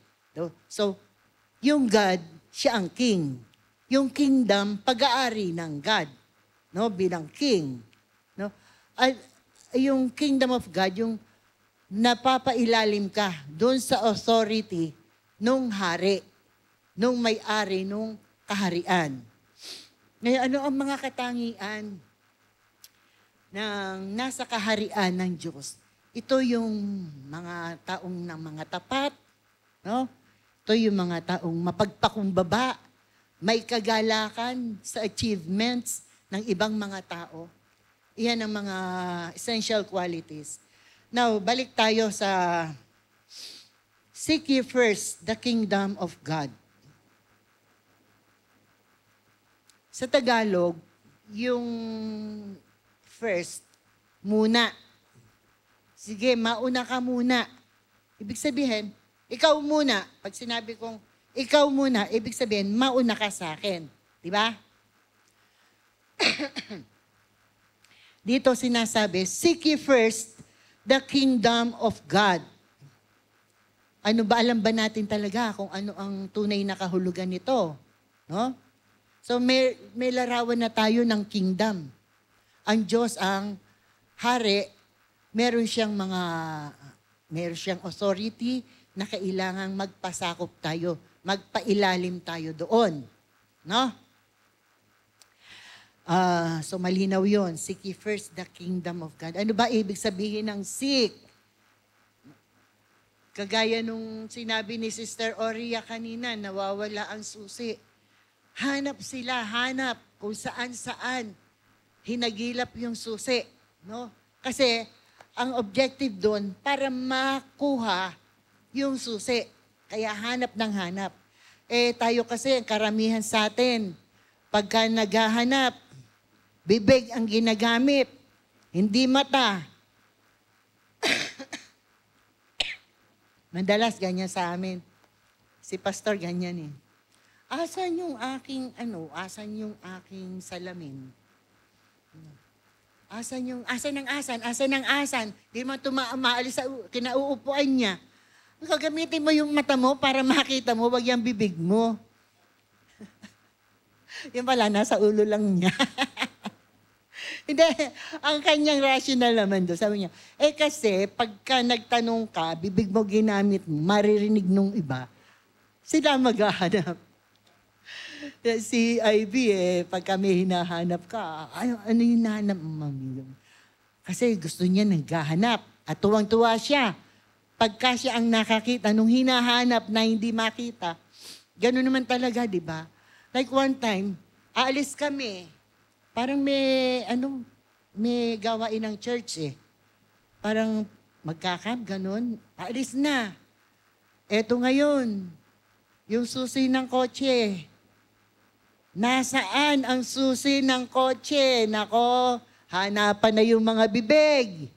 So, yung God, siya ang king. Yung kingdom, pag-aari ng God. No, bilang king. No? At yung kingdom of God, yung napapailalim ka doon sa authority nung hari nung may-ari nung kaharian. Ngayon, ano ang mga katangian ng nasa kaharian ng Diyos? Ito yung mga taong ng mga tapat, no? Ito yung mga taong mapagpakumbaba, may kagalakan sa achievements ng ibang mga tao. Iyan ang mga essential qualities. Now, balik tayo sa Seek ye first the kingdom of God Sa Tagalog, yung first, muna. Sige, mauna ka muna. Ibig sabihin, ikaw muna. Pag sinabi kong ikaw muna, ibig sabihin, mauna ka sa akin. Di ba? Dito sinasabi, seek ye first the kingdom of God. Ano ba, alam ba natin talaga kung ano ang tunay na kahulugan nito? No? So may, may larawan na tayo ng kingdom. Ang Diyos ang hari, meron siyang mga, meron siyang authority na kailangang magpasakop tayo, magpailalim tayo doon. No? Uh, so malinaw yon Seek ye first the kingdom of God. Ano ba ibig sabihin ng seek? Kagaya nung sinabi ni Sister Oria kanina, nawawala ang susi. Hanap sila, hanap kung saan-saan hinagilap yung susi. No? Kasi ang objective doon, para makuha yung susi. Kaya hanap ng hanap. Eh tayo kasi, ang karamihan sa atin, pagka naghahanap, bibig ang ginagamit, hindi mata. Madalas ganyan sa amin. Si pastor ganyan eh. Asan yung aking, ano, asan yung aking salamin? Asan yung, asan ang asan, asan ang asan? Di mo tuma- maalis sa kinauupuan niya. Gagamitin mo yung mata mo para makita mo, wag yung bibig mo. yung pala, nasa ulo lang niya. Hindi, ang kanyang rational naman doon. Sabi niya, eh kasi pagka nagtanong ka, bibig mo ginamit mo, maririnig nung iba, sila maghahanap. Eh, si IB, eh, pag kami hinahanap ka, ano, ano yung hinahanap mo, mami? Kasi gusto niya naghahanap. At tuwang-tuwa siya. Pagka siya ang nakakita, nung hinahanap na hindi makita, ganun naman talaga, di ba? Like one time, aalis kami. Parang may, ano, may gawain ng church eh. Parang magkakab, ganun. Aalis na. Eto ngayon, yung susi ng kotse, Nasaan ang susi ng kotse? Nako, hanapan na yung mga bibig.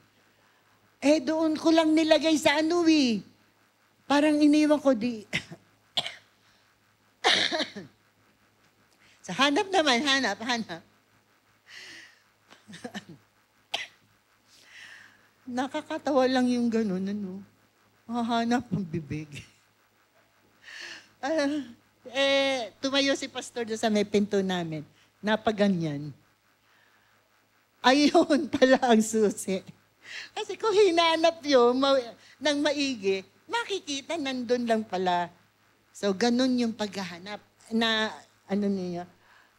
Eh, doon ko lang nilagay sa ano eh. Parang iniwan ko di... sa so, hanap naman, hanap, hanap. Nakakatawa lang yung ganun, ano? Hahanap ang bibig. uh, Eh, tumayo si pastor doon sa may pinto namin. Napaganyan. Ayun pala ang susi. Kasi kung hinanap yun ma- ng maigi, makikita nandun lang pala. So, ganun yung paghahanap na, ano niya,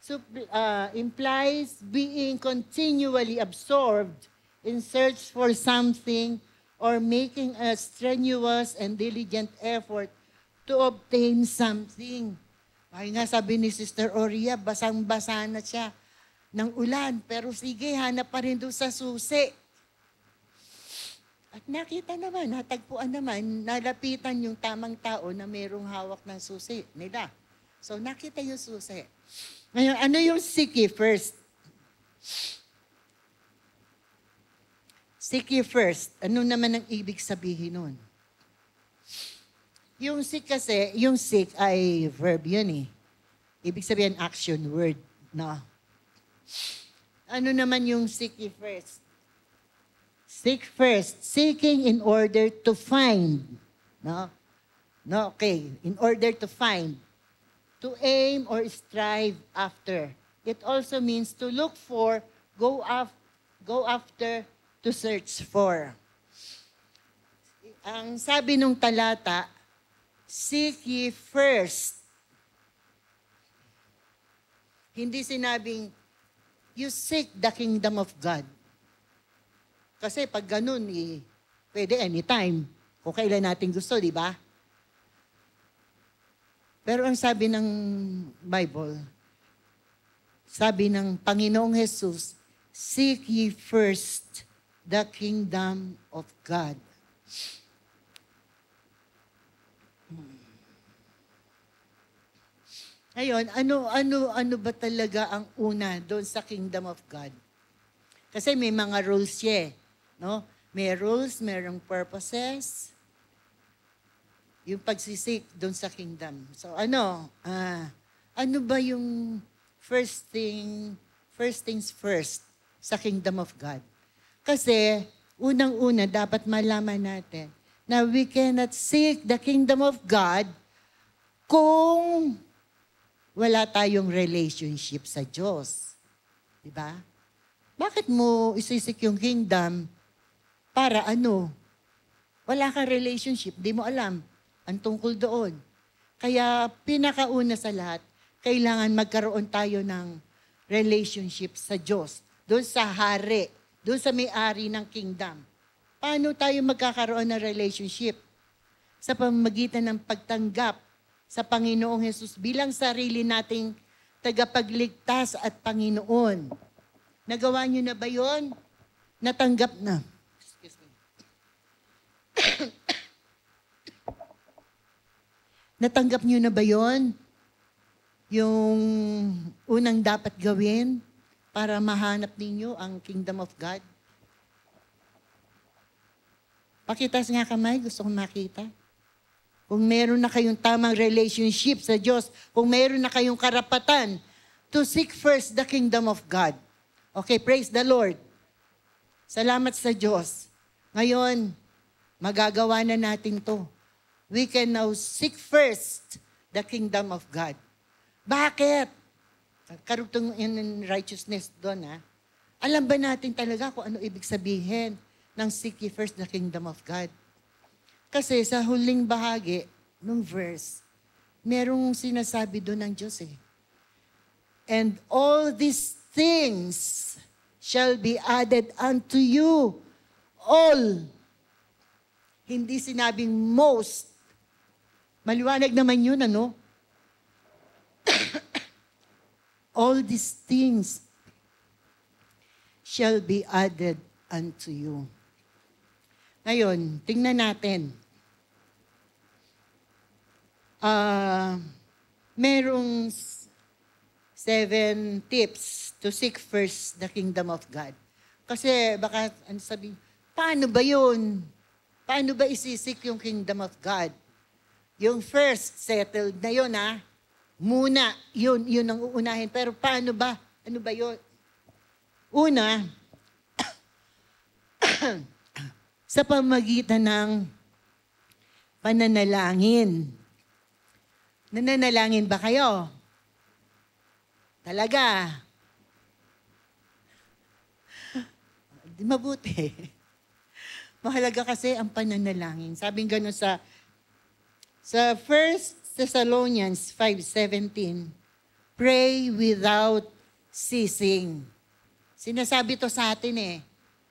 so, uh, ah, implies being continually absorbed in search for something or making a strenuous and diligent effort to obtain something. Ay nga sabi ni Sister Oria, basang-basa na siya ng ulan. Pero sige, hanap pa rin doon sa susi. At nakita naman, natagpuan naman, nalapitan yung tamang tao na mayroong hawak ng susi nila. So nakita yung susi. Ngayon, ano yung siki first? Siki first. Ano naman ang ibig sabihin nun? Yung seek kasi, yung seek ay verb yun eh. Ibig sabihin action word, no? Ano naman yung seek first? Seek first, seeking in order to find, no? No, okay, in order to find, to aim or strive after. It also means to look for, go after, go after, to search for. Ang sabi nung talata, seek ye first. Hindi sinabing, you seek the kingdom of God. Kasi pag ganun, eh, pwede anytime. Kung kailan natin gusto, di ba? Pero ang sabi ng Bible, sabi ng Panginoong Jesus, Seek ye first the kingdom of God. Ngayon, ano, ano, ano ba talaga ang una doon sa kingdom of God? Kasi may mga rules siya, eh, no? May rules, mayroong purposes. Yung pagsisik doon sa kingdom. So ano, ah, ano ba yung first thing, first things first sa kingdom of God? Kasi unang-una dapat malaman natin na we cannot seek the kingdom of God kung wala tayong relationship sa Diyos. Di ba? Bakit mo isisik yung kingdom para ano? Wala kang relationship, di mo alam ang tungkol doon. Kaya pinakauna sa lahat, kailangan magkaroon tayo ng relationship sa Diyos, doon sa hari, doon sa may-ari ng kingdom. Paano tayo magkakaroon ng relationship? Sa pamagitan ng pagtanggap sa Panginoong Hesus bilang sarili nating tagapagligtas at Panginoon. Nagawa niyo na ba yon? Natanggap na. Excuse me. Natanggap niyo na ba yon? Yung unang dapat gawin para mahanap ninyo ang kingdom of God? Pakitas nga kamay, gusto kong makita kung meron na kayong tamang relationship sa Diyos, kung meron na kayong karapatan to seek first the kingdom of God. Okay, praise the Lord. Salamat sa Diyos. Ngayon, magagawa na natin to. We can now seek first the kingdom of God. Bakit? Karugtong in righteousness doon, ha? Alam ba natin talaga kung ano ibig sabihin ng seek first the kingdom of God? Kasi sa huling bahagi ng verse, merong sinasabi doon ng Diyos eh. And all these things shall be added unto you. All. Hindi sinabing most. Maliwanag naman yun, ano? all these things shall be added unto you. Ngayon, tingnan natin uh, merong seven tips to seek first the kingdom of God. Kasi baka ano sabi, paano ba yun? Paano ba isisik yung kingdom of God? Yung first, settled na yun ha. Muna, yun, yun ang uunahin. Pero paano ba? Ano ba yun? Una, sa pamagitan ng pananalangin. Nananalangin ba kayo? Talaga? Di mabuti. Mahalaga kasi ang pananalangin. Sabi gano'n sa sa 1 Thessalonians 5:17, pray without ceasing. Sinasabi to sa atin eh.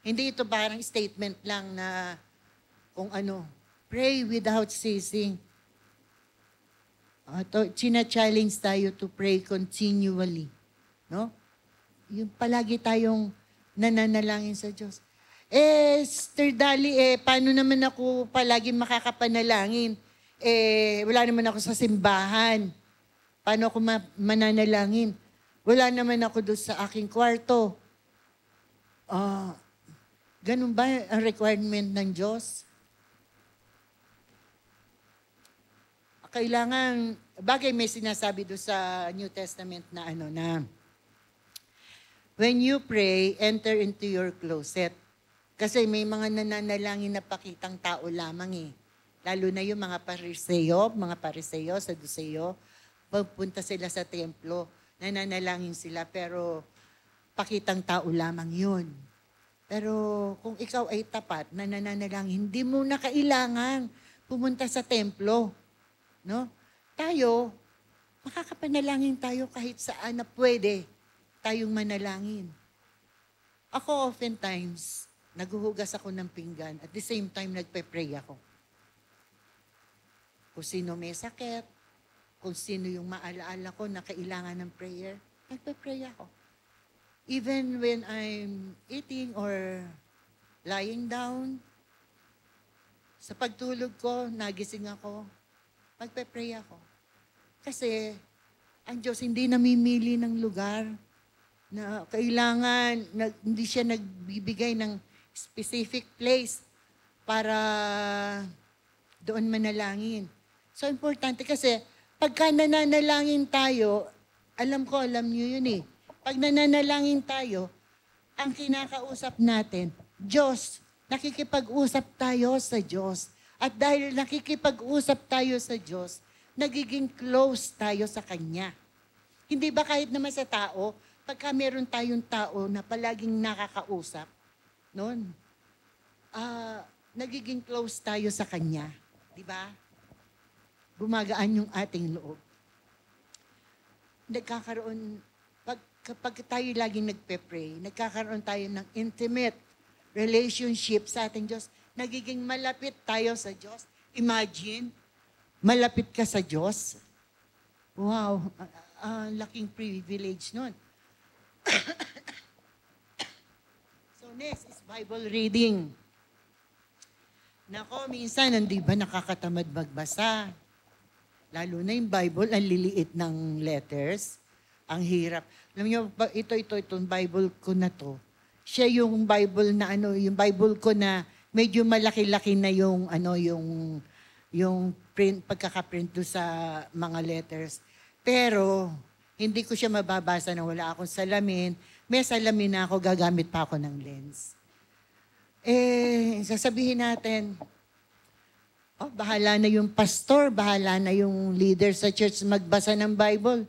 Hindi ito parang statement lang na kung ano. Pray without ceasing. Uh, to, china-challenge tayo to pray continually. No? Yung palagi tayong nananalangin sa Diyos. Eh, Sister Dali, eh, paano naman ako palagi makakapanalangin? Eh, wala naman ako sa simbahan. Paano ako ma- mananalangin? Wala naman ako doon sa aking kwarto. Ah, uh, ganun ba ang requirement ng Diyos? kailangan, bagay may sinasabi do sa New Testament na ano na, when you pray, enter into your closet. Kasi may mga nananalangin na pakitang tao lamang eh. Lalo na yung mga pariseyo, mga pariseyo, saduseyo, Pagpunta sila sa templo, nananalangin sila, pero pakitang tao lamang yun. Pero kung ikaw ay tapat nananalangin, hindi mo na kailangan pumunta sa templo. No? Tayo, makakapanalangin tayo kahit saan na pwede tayong manalangin. Ako oftentimes, naghuhugas ako ng pinggan. At the same time, nagpe-pray ako. Kung sino may sakit, kung sino yung maalaala ko na kailangan ng prayer, nagpe-pray ako. Even when I'm eating or lying down, sa pagtulog ko, nagising ako, Magpe-pray ako. Kasi, ang Diyos hindi namimili ng lugar na kailangan, na, hindi siya nagbibigay ng specific place para doon manalangin. So, importante kasi, pagka nananalangin tayo, alam ko, alam niyo yun eh. Pag nananalangin tayo, ang kinakausap natin, Diyos, nakikipag-usap tayo sa Diyos. At dahil nakikipag-usap tayo sa Diyos, nagiging close tayo sa Kanya. Hindi ba kahit naman sa tao, pagka meron tayong tao na palaging nakakausap, noon, uh, ah, nagiging close tayo sa Kanya. Di ba? Gumagaan yung ating loob. Nagkakaroon, pag, kapag tayo laging nagpe-pray, nagkakaroon tayo ng intimate relationship sa ating Diyos nagiging malapit tayo sa Diyos. Imagine, malapit ka sa Diyos. Wow, uh, laking privilege nun. so next is Bible reading. Nako, minsan, hindi ba nakakatamad magbasa? Lalo na yung Bible, ang liliit ng letters. Ang hirap. Alam niyo, ito, ito, itong Bible ko na to. Siya yung Bible na ano, yung Bible ko na medyo malaki-laki na yung ano yung yung print pagkaka-print do sa mga letters. Pero hindi ko siya mababasa na wala akong salamin. May salamin na ako, gagamit pa ako ng lens. Eh, sasabihin natin, oh, bahala na yung pastor, bahala na yung leader sa church magbasa ng Bible.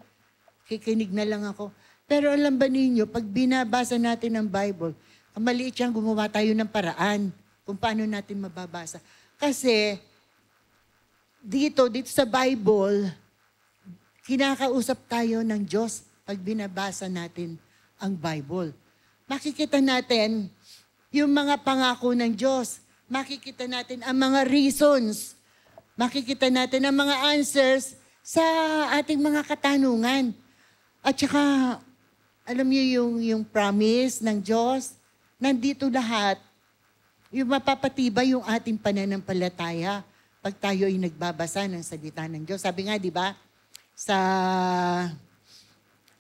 Kikinig na lang ako. Pero alam ba ninyo, pag binabasa natin ang Bible, maliit siyang gumawa tayo ng paraan kung paano natin mababasa. Kasi dito, dito sa Bible, kinakausap tayo ng Diyos pag binabasa natin ang Bible. Makikita natin yung mga pangako ng Diyos. Makikita natin ang mga reasons. Makikita natin ang mga answers sa ating mga katanungan. At saka, alam niyo yung, yung promise ng Diyos, nandito lahat yung mapapatibay yung ating pananampalataya pag tayo ay nagbabasa ng salita ng Diyos. Sabi nga, di ba, sa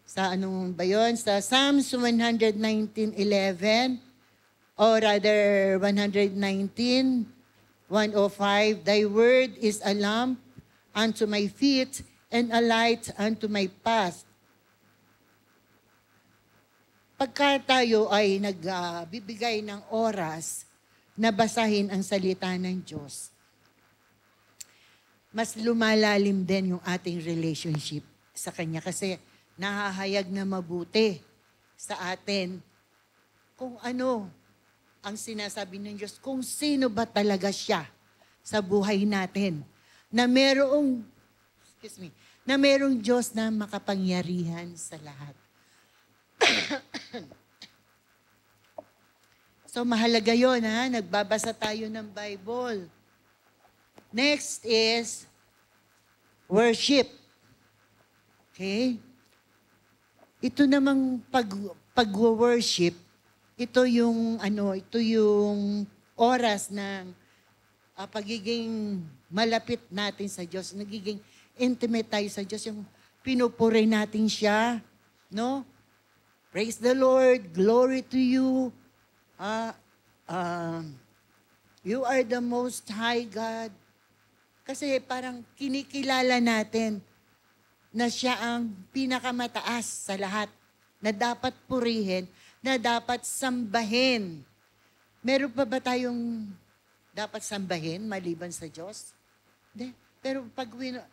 sa anong ba yun? Sa Psalms 119.11 or rather 119.105 Thy word is a lamp unto my feet and a light unto my path. Pagka tayo ay nagbibigay uh, ng oras na basahin ang salita ng Diyos, mas lumalalim din yung ating relationship sa Kanya kasi nahahayag na mabuti sa atin kung ano ang sinasabi ng Diyos, kung sino ba talaga siya sa buhay natin na merong, excuse me, na merong Diyos na makapangyarihan sa lahat. So mahalaga yon ha, nagbabasa tayo ng Bible. Next is worship. Okay? Ito namang pag pag-worship, ito yung ano, ito yung oras ng uh, pagiging malapit natin sa Diyos, nagiging intimate tayo sa Diyos, yung pinupuri natin siya, no? Praise the Lord, glory to you, uh, uh, you are the most high God. Kasi parang kinikilala natin na siya ang pinakamataas sa lahat, na dapat purihin, na dapat sambahin. Meron pa ba tayong dapat sambahin maliban sa Diyos? Hindi. Pero pag win-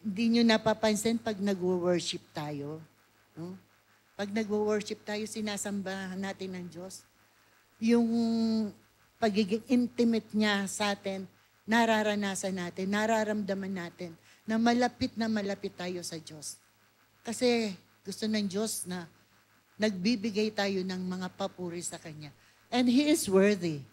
hindi nyo napapansin pag nagwo-worship tayo. No? Pag nagwo-worship tayo, sinasamba natin ng Diyos yung pagiging intimate niya sa atin, nararanasan natin, nararamdaman natin na malapit na malapit tayo sa Diyos. Kasi gusto ng Diyos na nagbibigay tayo ng mga papuri sa Kanya. And He is worthy.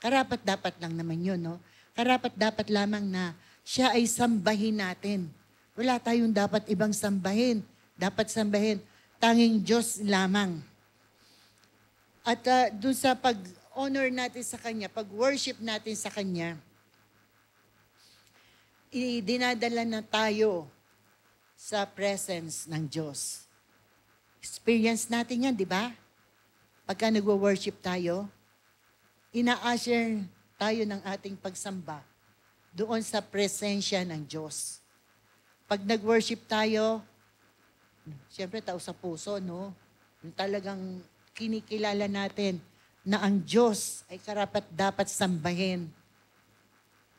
Karapat dapat lang naman yun, no? Karapat dapat lamang na siya ay sambahin natin. Wala tayong dapat ibang sambahin. Dapat sambahin tanging Diyos lamang. At uh, dun sa pag-honor natin sa Kanya, pag-worship natin sa Kanya, dinadala na tayo sa presence ng Diyos. Experience natin yan, di ba? Pagka nagwo-worship tayo, ina-usher tayo ng ating pagsamba doon sa presensya ng Diyos. Pag nag-worship tayo, siyempre tao sa puso, no? Yung talagang kinikilala natin na ang Diyos ay karapat dapat sambahin.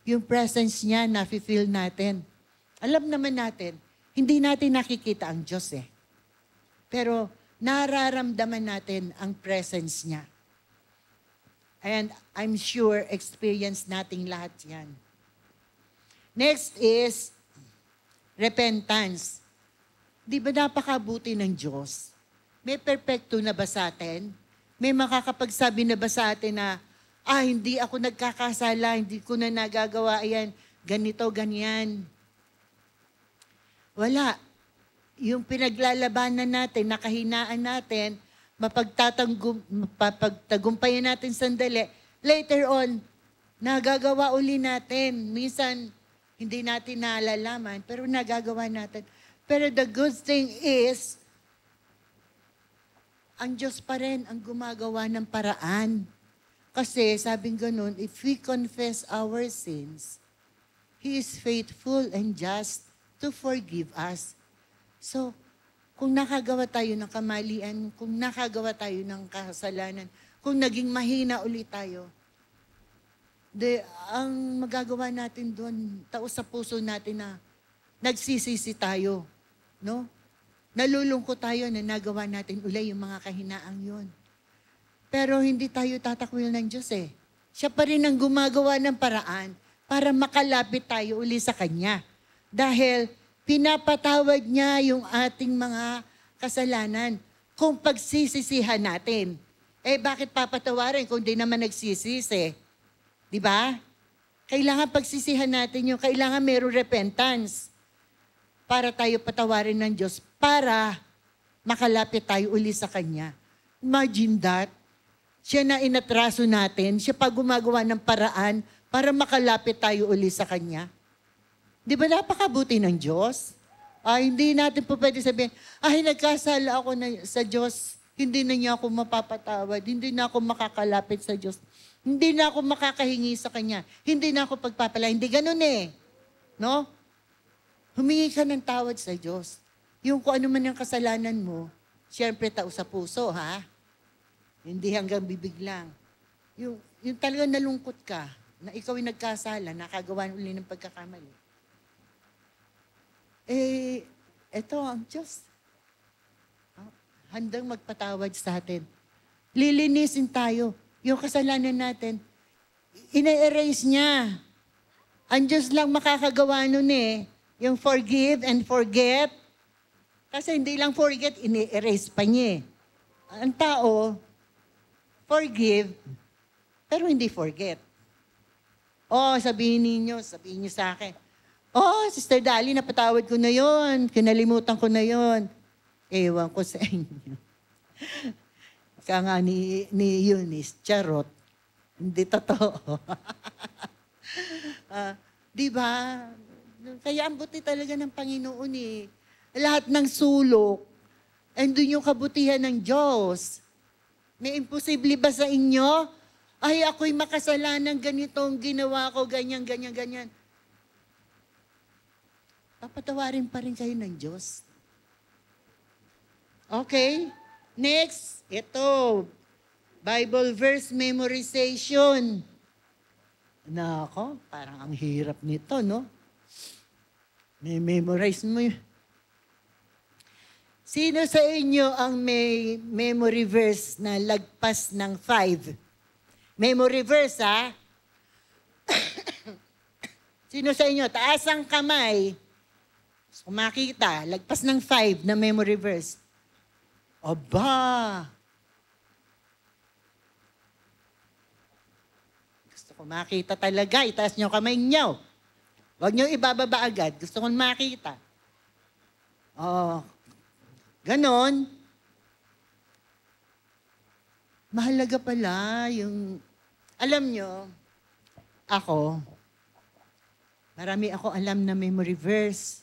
Yung presence niya, na feel natin. Alam naman natin, hindi natin nakikita ang Diyos eh. Pero nararamdaman natin ang presence niya. And I'm sure experience nating lahat yan. Next is repentance. Di ba napakabuti ng Diyos? May perpekto na ba sa atin? May makakapagsabi na ba sa atin na, ah, hindi ako nagkakasala, hindi ko na nagagawa, ayan, ganito, ganyan. Wala. Yung pinaglalabanan natin, nakahinaan natin, mapagtatanggum, mapagtagumpayan natin sandali, later on, nagagawa uli natin. Minsan, hindi natin nalalaman, pero nagagawa natin. Pero the good thing is, ang Diyos pa rin ang gumagawa ng paraan. Kasi sabing ganun, if we confess our sins, He is faithful and just to forgive us. So, kung nakagawa tayo ng kamalian, kung nakagawa tayo ng kasalanan, kung naging mahina ulit tayo, de, ang magagawa natin doon, taos sa puso natin na nagsisisi tayo. No? Nalulungkot tayo na nagawa natin ulay yung mga kahinaang yon. Pero hindi tayo tatakwil ng Diyos eh. Siya pa rin ang gumagawa ng paraan para makalapit tayo uli sa Kanya. Dahil pinapatawad niya yung ating mga kasalanan kung pagsisisihan natin. Eh bakit papatawarin kung di naman nagsisisi? Di ba? Kailangan pagsisihan natin yung kailangan merong repentance para tayo patawarin ng Diyos para makalapit tayo uli sa Kanya. Imagine that. Siya na inatraso natin, siya pa gumagawa ng paraan para makalapit tayo uli sa Kanya. Di ba napakabuti ng Diyos? Ay, ah, hindi natin po pwede sabihin, ay, nagkasala ako na, sa Diyos. Hindi na niya ako mapapatawad. Hindi na ako makakalapit sa Diyos. Hindi na ako makakahingi sa Kanya. Hindi na ako pagpapala. Hindi ganun eh. No? Humingi ka ng tawad sa Diyos. Yung kung ano man ang kasalanan mo, siyempre tao sa puso, ha? Hindi hanggang bibig lang. Yung, yung talaga nalungkot ka, na ikaw ay nagkasala, nakagawa uli ng pagkakamali. Eh, eto ang Diyos. Ah, handang magpatawad sa atin. Lilinisin tayo. Yung kasalanan natin, ina-erase niya. Ang Diyos lang makakagawa nun eh. Yung forgive and forget. Kasi hindi lang forget, ini-erase pa niya. Eh. Ang tao, forgive, pero hindi forget. Oh, sabihin niyo, sabihin niyo sa akin, Oh, Sister Dali, napatawad ko na yon. Kinalimutan ko na yon. Ewan ko sa inyo. Ika nga ni, ni Eunice, charot. Hindi totoo. uh, di ba? Ganun. Kaya ang buti talaga ng Panginoon eh. Lahat ng sulok. andun yung kabutihan ng Diyos. May imposible ba sa inyo? Ay, ako'y makasalanan, ganitong ginawa ko, ganyan, ganyan, ganyan. Papatawarin pa rin kayo ng Diyos. Okay? Next, ito. Bible verse memorization. Nako, parang ang hirap nito, no? May-memorize mo yun. Sino sa inyo ang may memory verse na lagpas ng five? Memory verse, ha? Sino sa inyo? Taas ang kamay. So, makita, lagpas ng five na memory verse. Aba! Gusto ko makita talaga. Itaas niyo kamay niyo. Huwag niyong ibababa agad. Gusto kong makita. Oo. Oh, ganon. Mahalaga pala yung... Alam nyo, ako, marami ako alam na memory verse.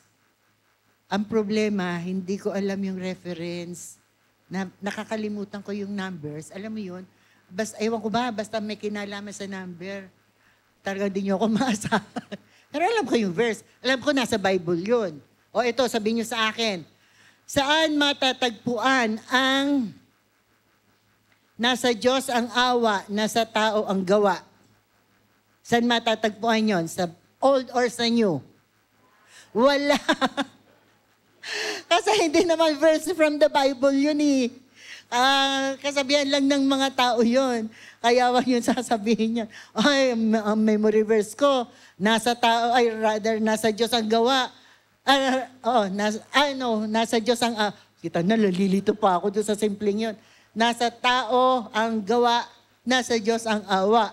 Ang problema, hindi ko alam yung reference. Na, nakakalimutan ko yung numbers. Alam mo yun? Basta, ewan ko ba, basta may kinalaman sa number. Talaga din niyo ako maasahan. Pero alam ko yung verse. Alam ko nasa Bible yun. O ito, sabi niyo sa akin. Saan matatagpuan ang nasa Diyos ang awa, nasa tao ang gawa? Saan matatagpuan yon Sa old or sa new? Wala. Kasi hindi naman verse from the Bible yun eh. Ah, Uh, kasabihan lang ng mga tao yon. Kaya wag yun sasabihin yun. Ay, ang ah, memory verse ko, nasa tao, ay rather, nasa Diyos ang gawa. Uh, ah, oh, nasa, ay, nasa Diyos ang, uh, kita na, lalilito pa ako doon sa simpleng yon. Nasa tao ang gawa, nasa Diyos ang awa.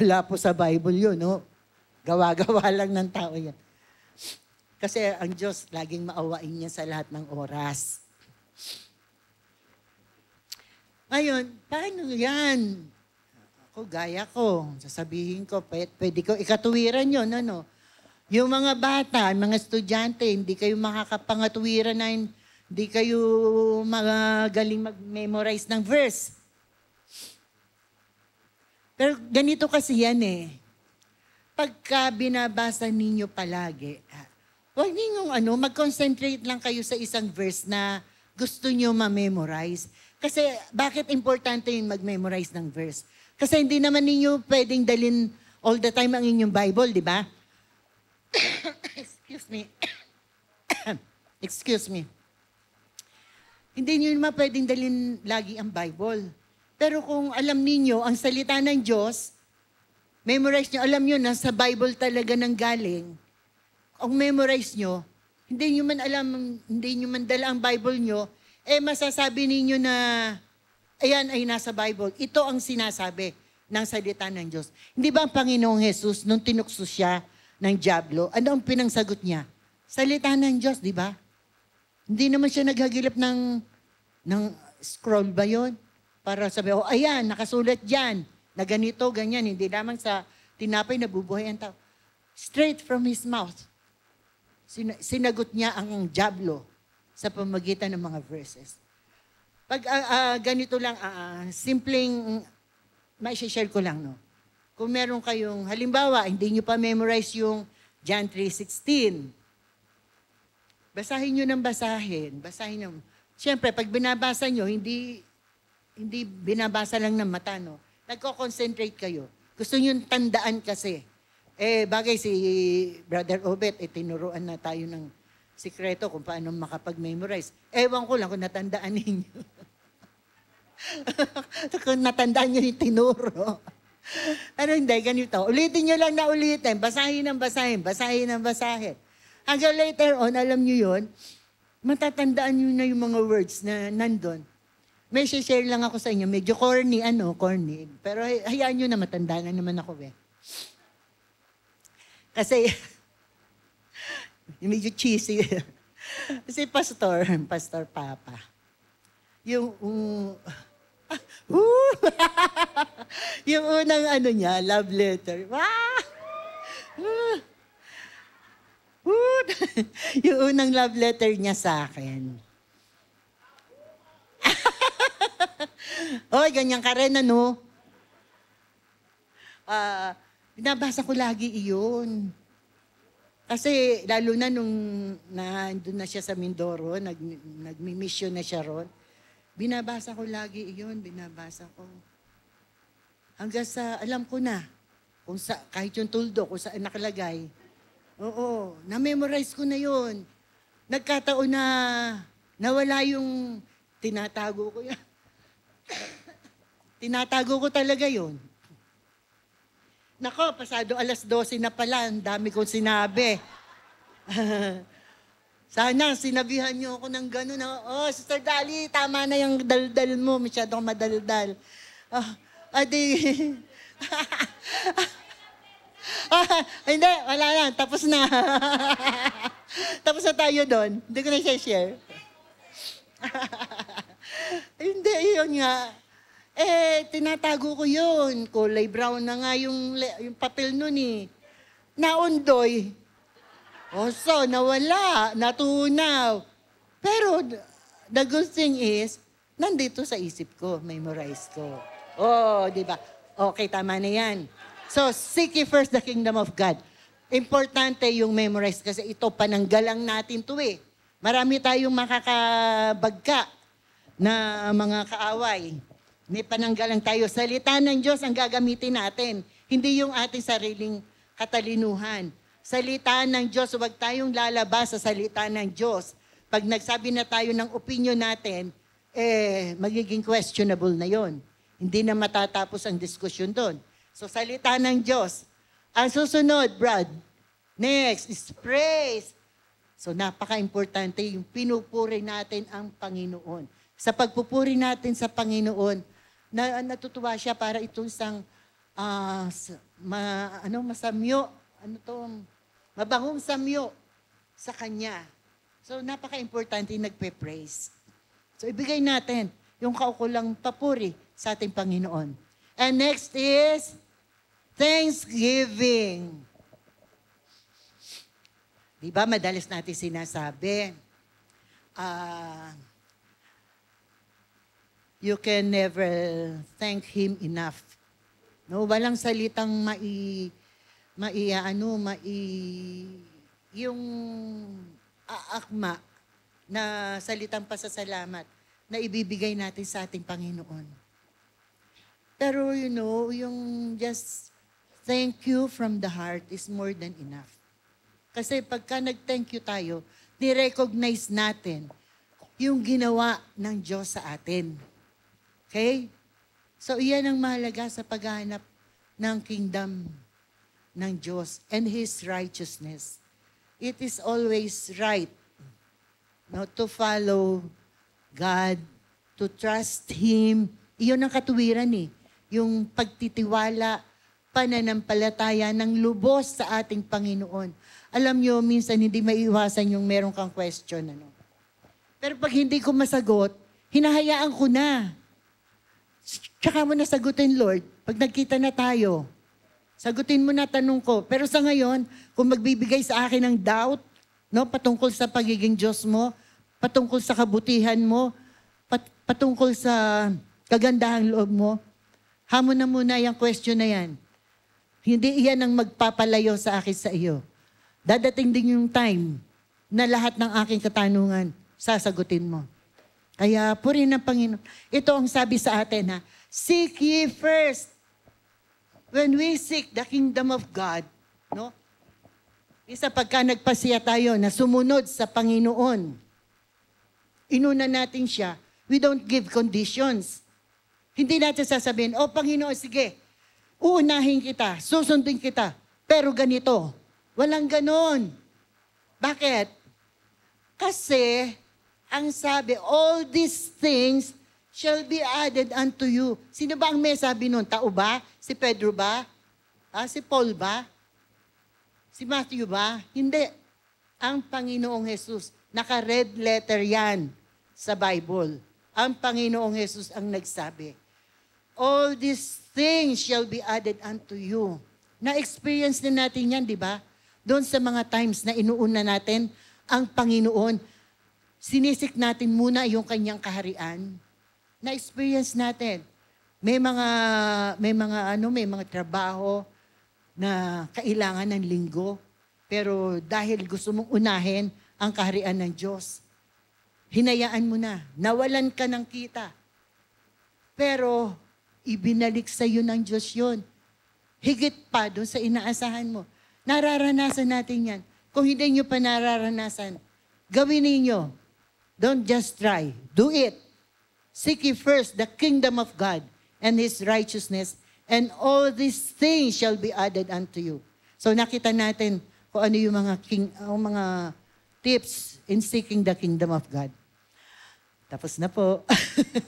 Wala po sa Bible yun, no? Gawa-gawa lang ng tao yan. Kasi ang Diyos laging maawain niya sa lahat ng oras. Ngayon, paano yan? Ako, gaya ko. Sasabihin ko, pwede ko, ikatuwiran yon ano? Yung mga bata, mga estudyante, hindi kayo makakapangatuwiran na hindi kayo magaling mag-memorize ng verse. Pero ganito kasi yan eh. Pagka binabasa ninyo palagi, ah, huwag ninyong ano, mag-concentrate lang kayo sa isang verse na gusto nyo ma-memorize. Kasi bakit importante yung mag-memorize ng verse? Kasi hindi naman ninyo pwedeng dalin all the time ang inyong Bible, di ba? Excuse me. Excuse me. Hindi niyo naman pwedeng dalin lagi ang Bible. Pero kung alam niyo ang salita ng Diyos, memorize niyo, alam niyo na sa Bible talaga nang galing, kung memorize nyo, hindi niyo man alam, hindi niyo man dala ang Bible niyo, eh masasabi ninyo na ayan ay nasa Bible. Ito ang sinasabi ng salita ng Diyos. Hindi ba ang Panginoong Jesus, nung tinukso siya ng Diablo, ano ang pinangsagot niya? Salita ng Diyos, di ba? Hindi naman siya naghagilap ng, ng scroll ba yon Para sabi, oh, ayan, nakasulat dyan, na ganito, ganyan, hindi lamang sa tinapay na bubuhay ang tao. Straight from his mouth. Sin- sinagot niya ang Diablo sa pamagitan ng mga verses. Pag uh, uh, ganito lang, uh, simpleng, share ko lang, no? Kung meron kayong, halimbawa, hindi nyo pa memorize yung John 3.16, basahin nyo ng basahin, basahin nyo. siyempre, pag binabasa nyo, hindi, hindi binabasa lang ng mata, no? Nagko-concentrate kayo. Gusto nyo tandaan kasi. Eh, bagay si Brother Obet, eh, tinuruan na tayo ng sikreto kung paano makapag-memorize. Ewan ko lang kung natandaan ninyo. kung natandaan nyo yung tinuro. ano hindi, ganito. Ulitin nyo lang na ulitin. Basahin ng basahin, basahin ng basahin. Hanggang later on, alam nyo yun, matatandaan nyo na yung mga words na nandun. May share lang ako sa inyo. Medyo corny, ano, corny. Pero hayaan nyo na matanda na naman ako eh. Kasi Yung medyo cheesy. si Pastor, Pastor Papa, yung, um, ah, uh, yung unang ano niya, love letter. Ah! Uh, yung unang love letter niya sa akin. Oy, ganyan ka rin, ano? Ah, uh, binabasa ko lagi iyon. Kasi lalo na nung nandun na siya sa Mindoro, nag, nagmi-mission na siya ron, binabasa ko lagi iyon, binabasa ko. Hanggang sa alam ko na, kung sa, kahit yung tuldo, kung saan nakalagay. Oo, na-memorize ko na yon. Nagkataon na nawala yung tinatago ko yan. tinatago ko talaga yon. Nako, pasado alas 12 na pala. Ang dami kong sinabi. Sana sinabihan niyo ako ng gano'n. Oh, Sister Dali, tama na yung daldal mo. Masyadong madaldal. Oh, ah, adi. Ah, ah, hindi, wala na. Tapos na. Tapos na tayo doon. Hindi ko na siya share. hindi, yun nga. Eh, tinatago ko yun. Kulay brown na nga yung, yung papel nun eh. Naundoy. Oso, nawala, natunaw. Pero the good thing is, nandito sa isip ko, memorize ko. Oh, di ba? Okay, tama na yan. So, seek ye first the kingdom of God. Importante yung memorize kasi ito, pananggalang natin to eh. Marami tayong makakabagka na mga kaaway ni pananggalang tayo. Salita ng Diyos ang gagamitin natin. Hindi yung ating sariling katalinuhan. Salita ng Diyos, huwag tayong lalabas sa salita ng Diyos. Pag nagsabi na tayo ng opinion natin, eh, magiging questionable na yon. Hindi na matatapos ang diskusyon doon. So, salita ng Diyos. Ang susunod, Brad, next is praise. So, napaka-importante yung pinupuri natin ang Panginoon. Sa pagpupuri natin sa Panginoon, na, natutuwa siya para itong isang uh, ah, ma, ano, masamyo, ano to, mabangong samyo sa kanya. So napaka-importante yung nagpe-praise. So ibigay natin yung kaukulang papuri sa ating Panginoon. And next is Thanksgiving. Diba ba, madalas natin sinasabi, ah, uh, you can never thank Him enough. No, walang salitang mai mai ano mai yung aakma na salitang pasasalamat na ibibigay natin sa ating Panginoon. Pero you know, yung just thank you from the heart is more than enough. Kasi pagka nag-thank you tayo, ni-recognize natin yung ginawa ng Diyos sa atin. Okay? So, iyan ang mahalaga sa paghanap ng kingdom ng Diyos and His righteousness. It is always right no, to follow God, to trust Him. Iyon ang katuwiran eh. Yung pagtitiwala, pananampalataya ng lubos sa ating Panginoon. Alam nyo, minsan hindi maiwasan yung meron kang question. Ano? Pero pag hindi ko masagot, hinahayaan ko na. Tsaka mo na Lord, pag nagkita na tayo, sagutin mo na tanong ko. Pero sa ngayon, kung magbibigay sa akin ng doubt, no, patungkol sa pagiging Diyos mo, patungkol sa kabutihan mo, pat, patungkol sa kagandahan loob mo, hamon na muna yung question na yan. Hindi iyan ang magpapalayo sa akin sa iyo. Dadating din yung time na lahat ng aking katanungan, sasagutin mo. Kaya puri ng Panginoon. Ito ang sabi sa atin ha, Seek ye first. When we seek the kingdom of God, no? Isa pagka nagpasiya tayo na sumunod sa Panginoon, inuna natin siya, we don't give conditions. Hindi natin sasabihin, oh Panginoon, sige, uunahin kita, susundin kita, pero ganito. Walang ganon. Bakit? Kasi, ang sabi, all these things shall be added unto you. Sino ba ang may sabi nun? Tao ba? Si Pedro ba? Ah, si Paul ba? Si Matthew ba? Hindi. Ang Panginoong Jesus, naka-red letter yan sa Bible. Ang Panginoong Jesus ang nagsabi, All these things shall be added unto you. Na-experience na natin yan, di ba? Doon sa mga times na inuuna natin ang Panginoon, sinisik natin muna yung kanyang kaharian na-experience natin. May mga may mga ano, may mga trabaho na kailangan ng linggo. Pero dahil gusto mong unahin ang kaharian ng Diyos, hinayaan mo na, nawalan ka ng kita. Pero ibinalik sa iyo ng Diyos yun. Higit pa doon sa inaasahan mo. Nararanasan natin yan. Kung hindi nyo pa nararanasan, gawin ninyo. Don't just try. Do it. Seek ye first the kingdom of God and His righteousness, and all these things shall be added unto you. So nakita natin kung ano yung mga, king, uh, mga tips in seeking the kingdom of God. Tapos na po.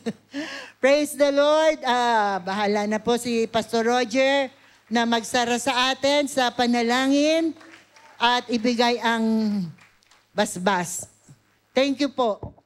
Praise the Lord. Ah, bahala na po si Pastor Roger na magsara sa atin sa panalangin at ibigay ang basbas. Thank you po.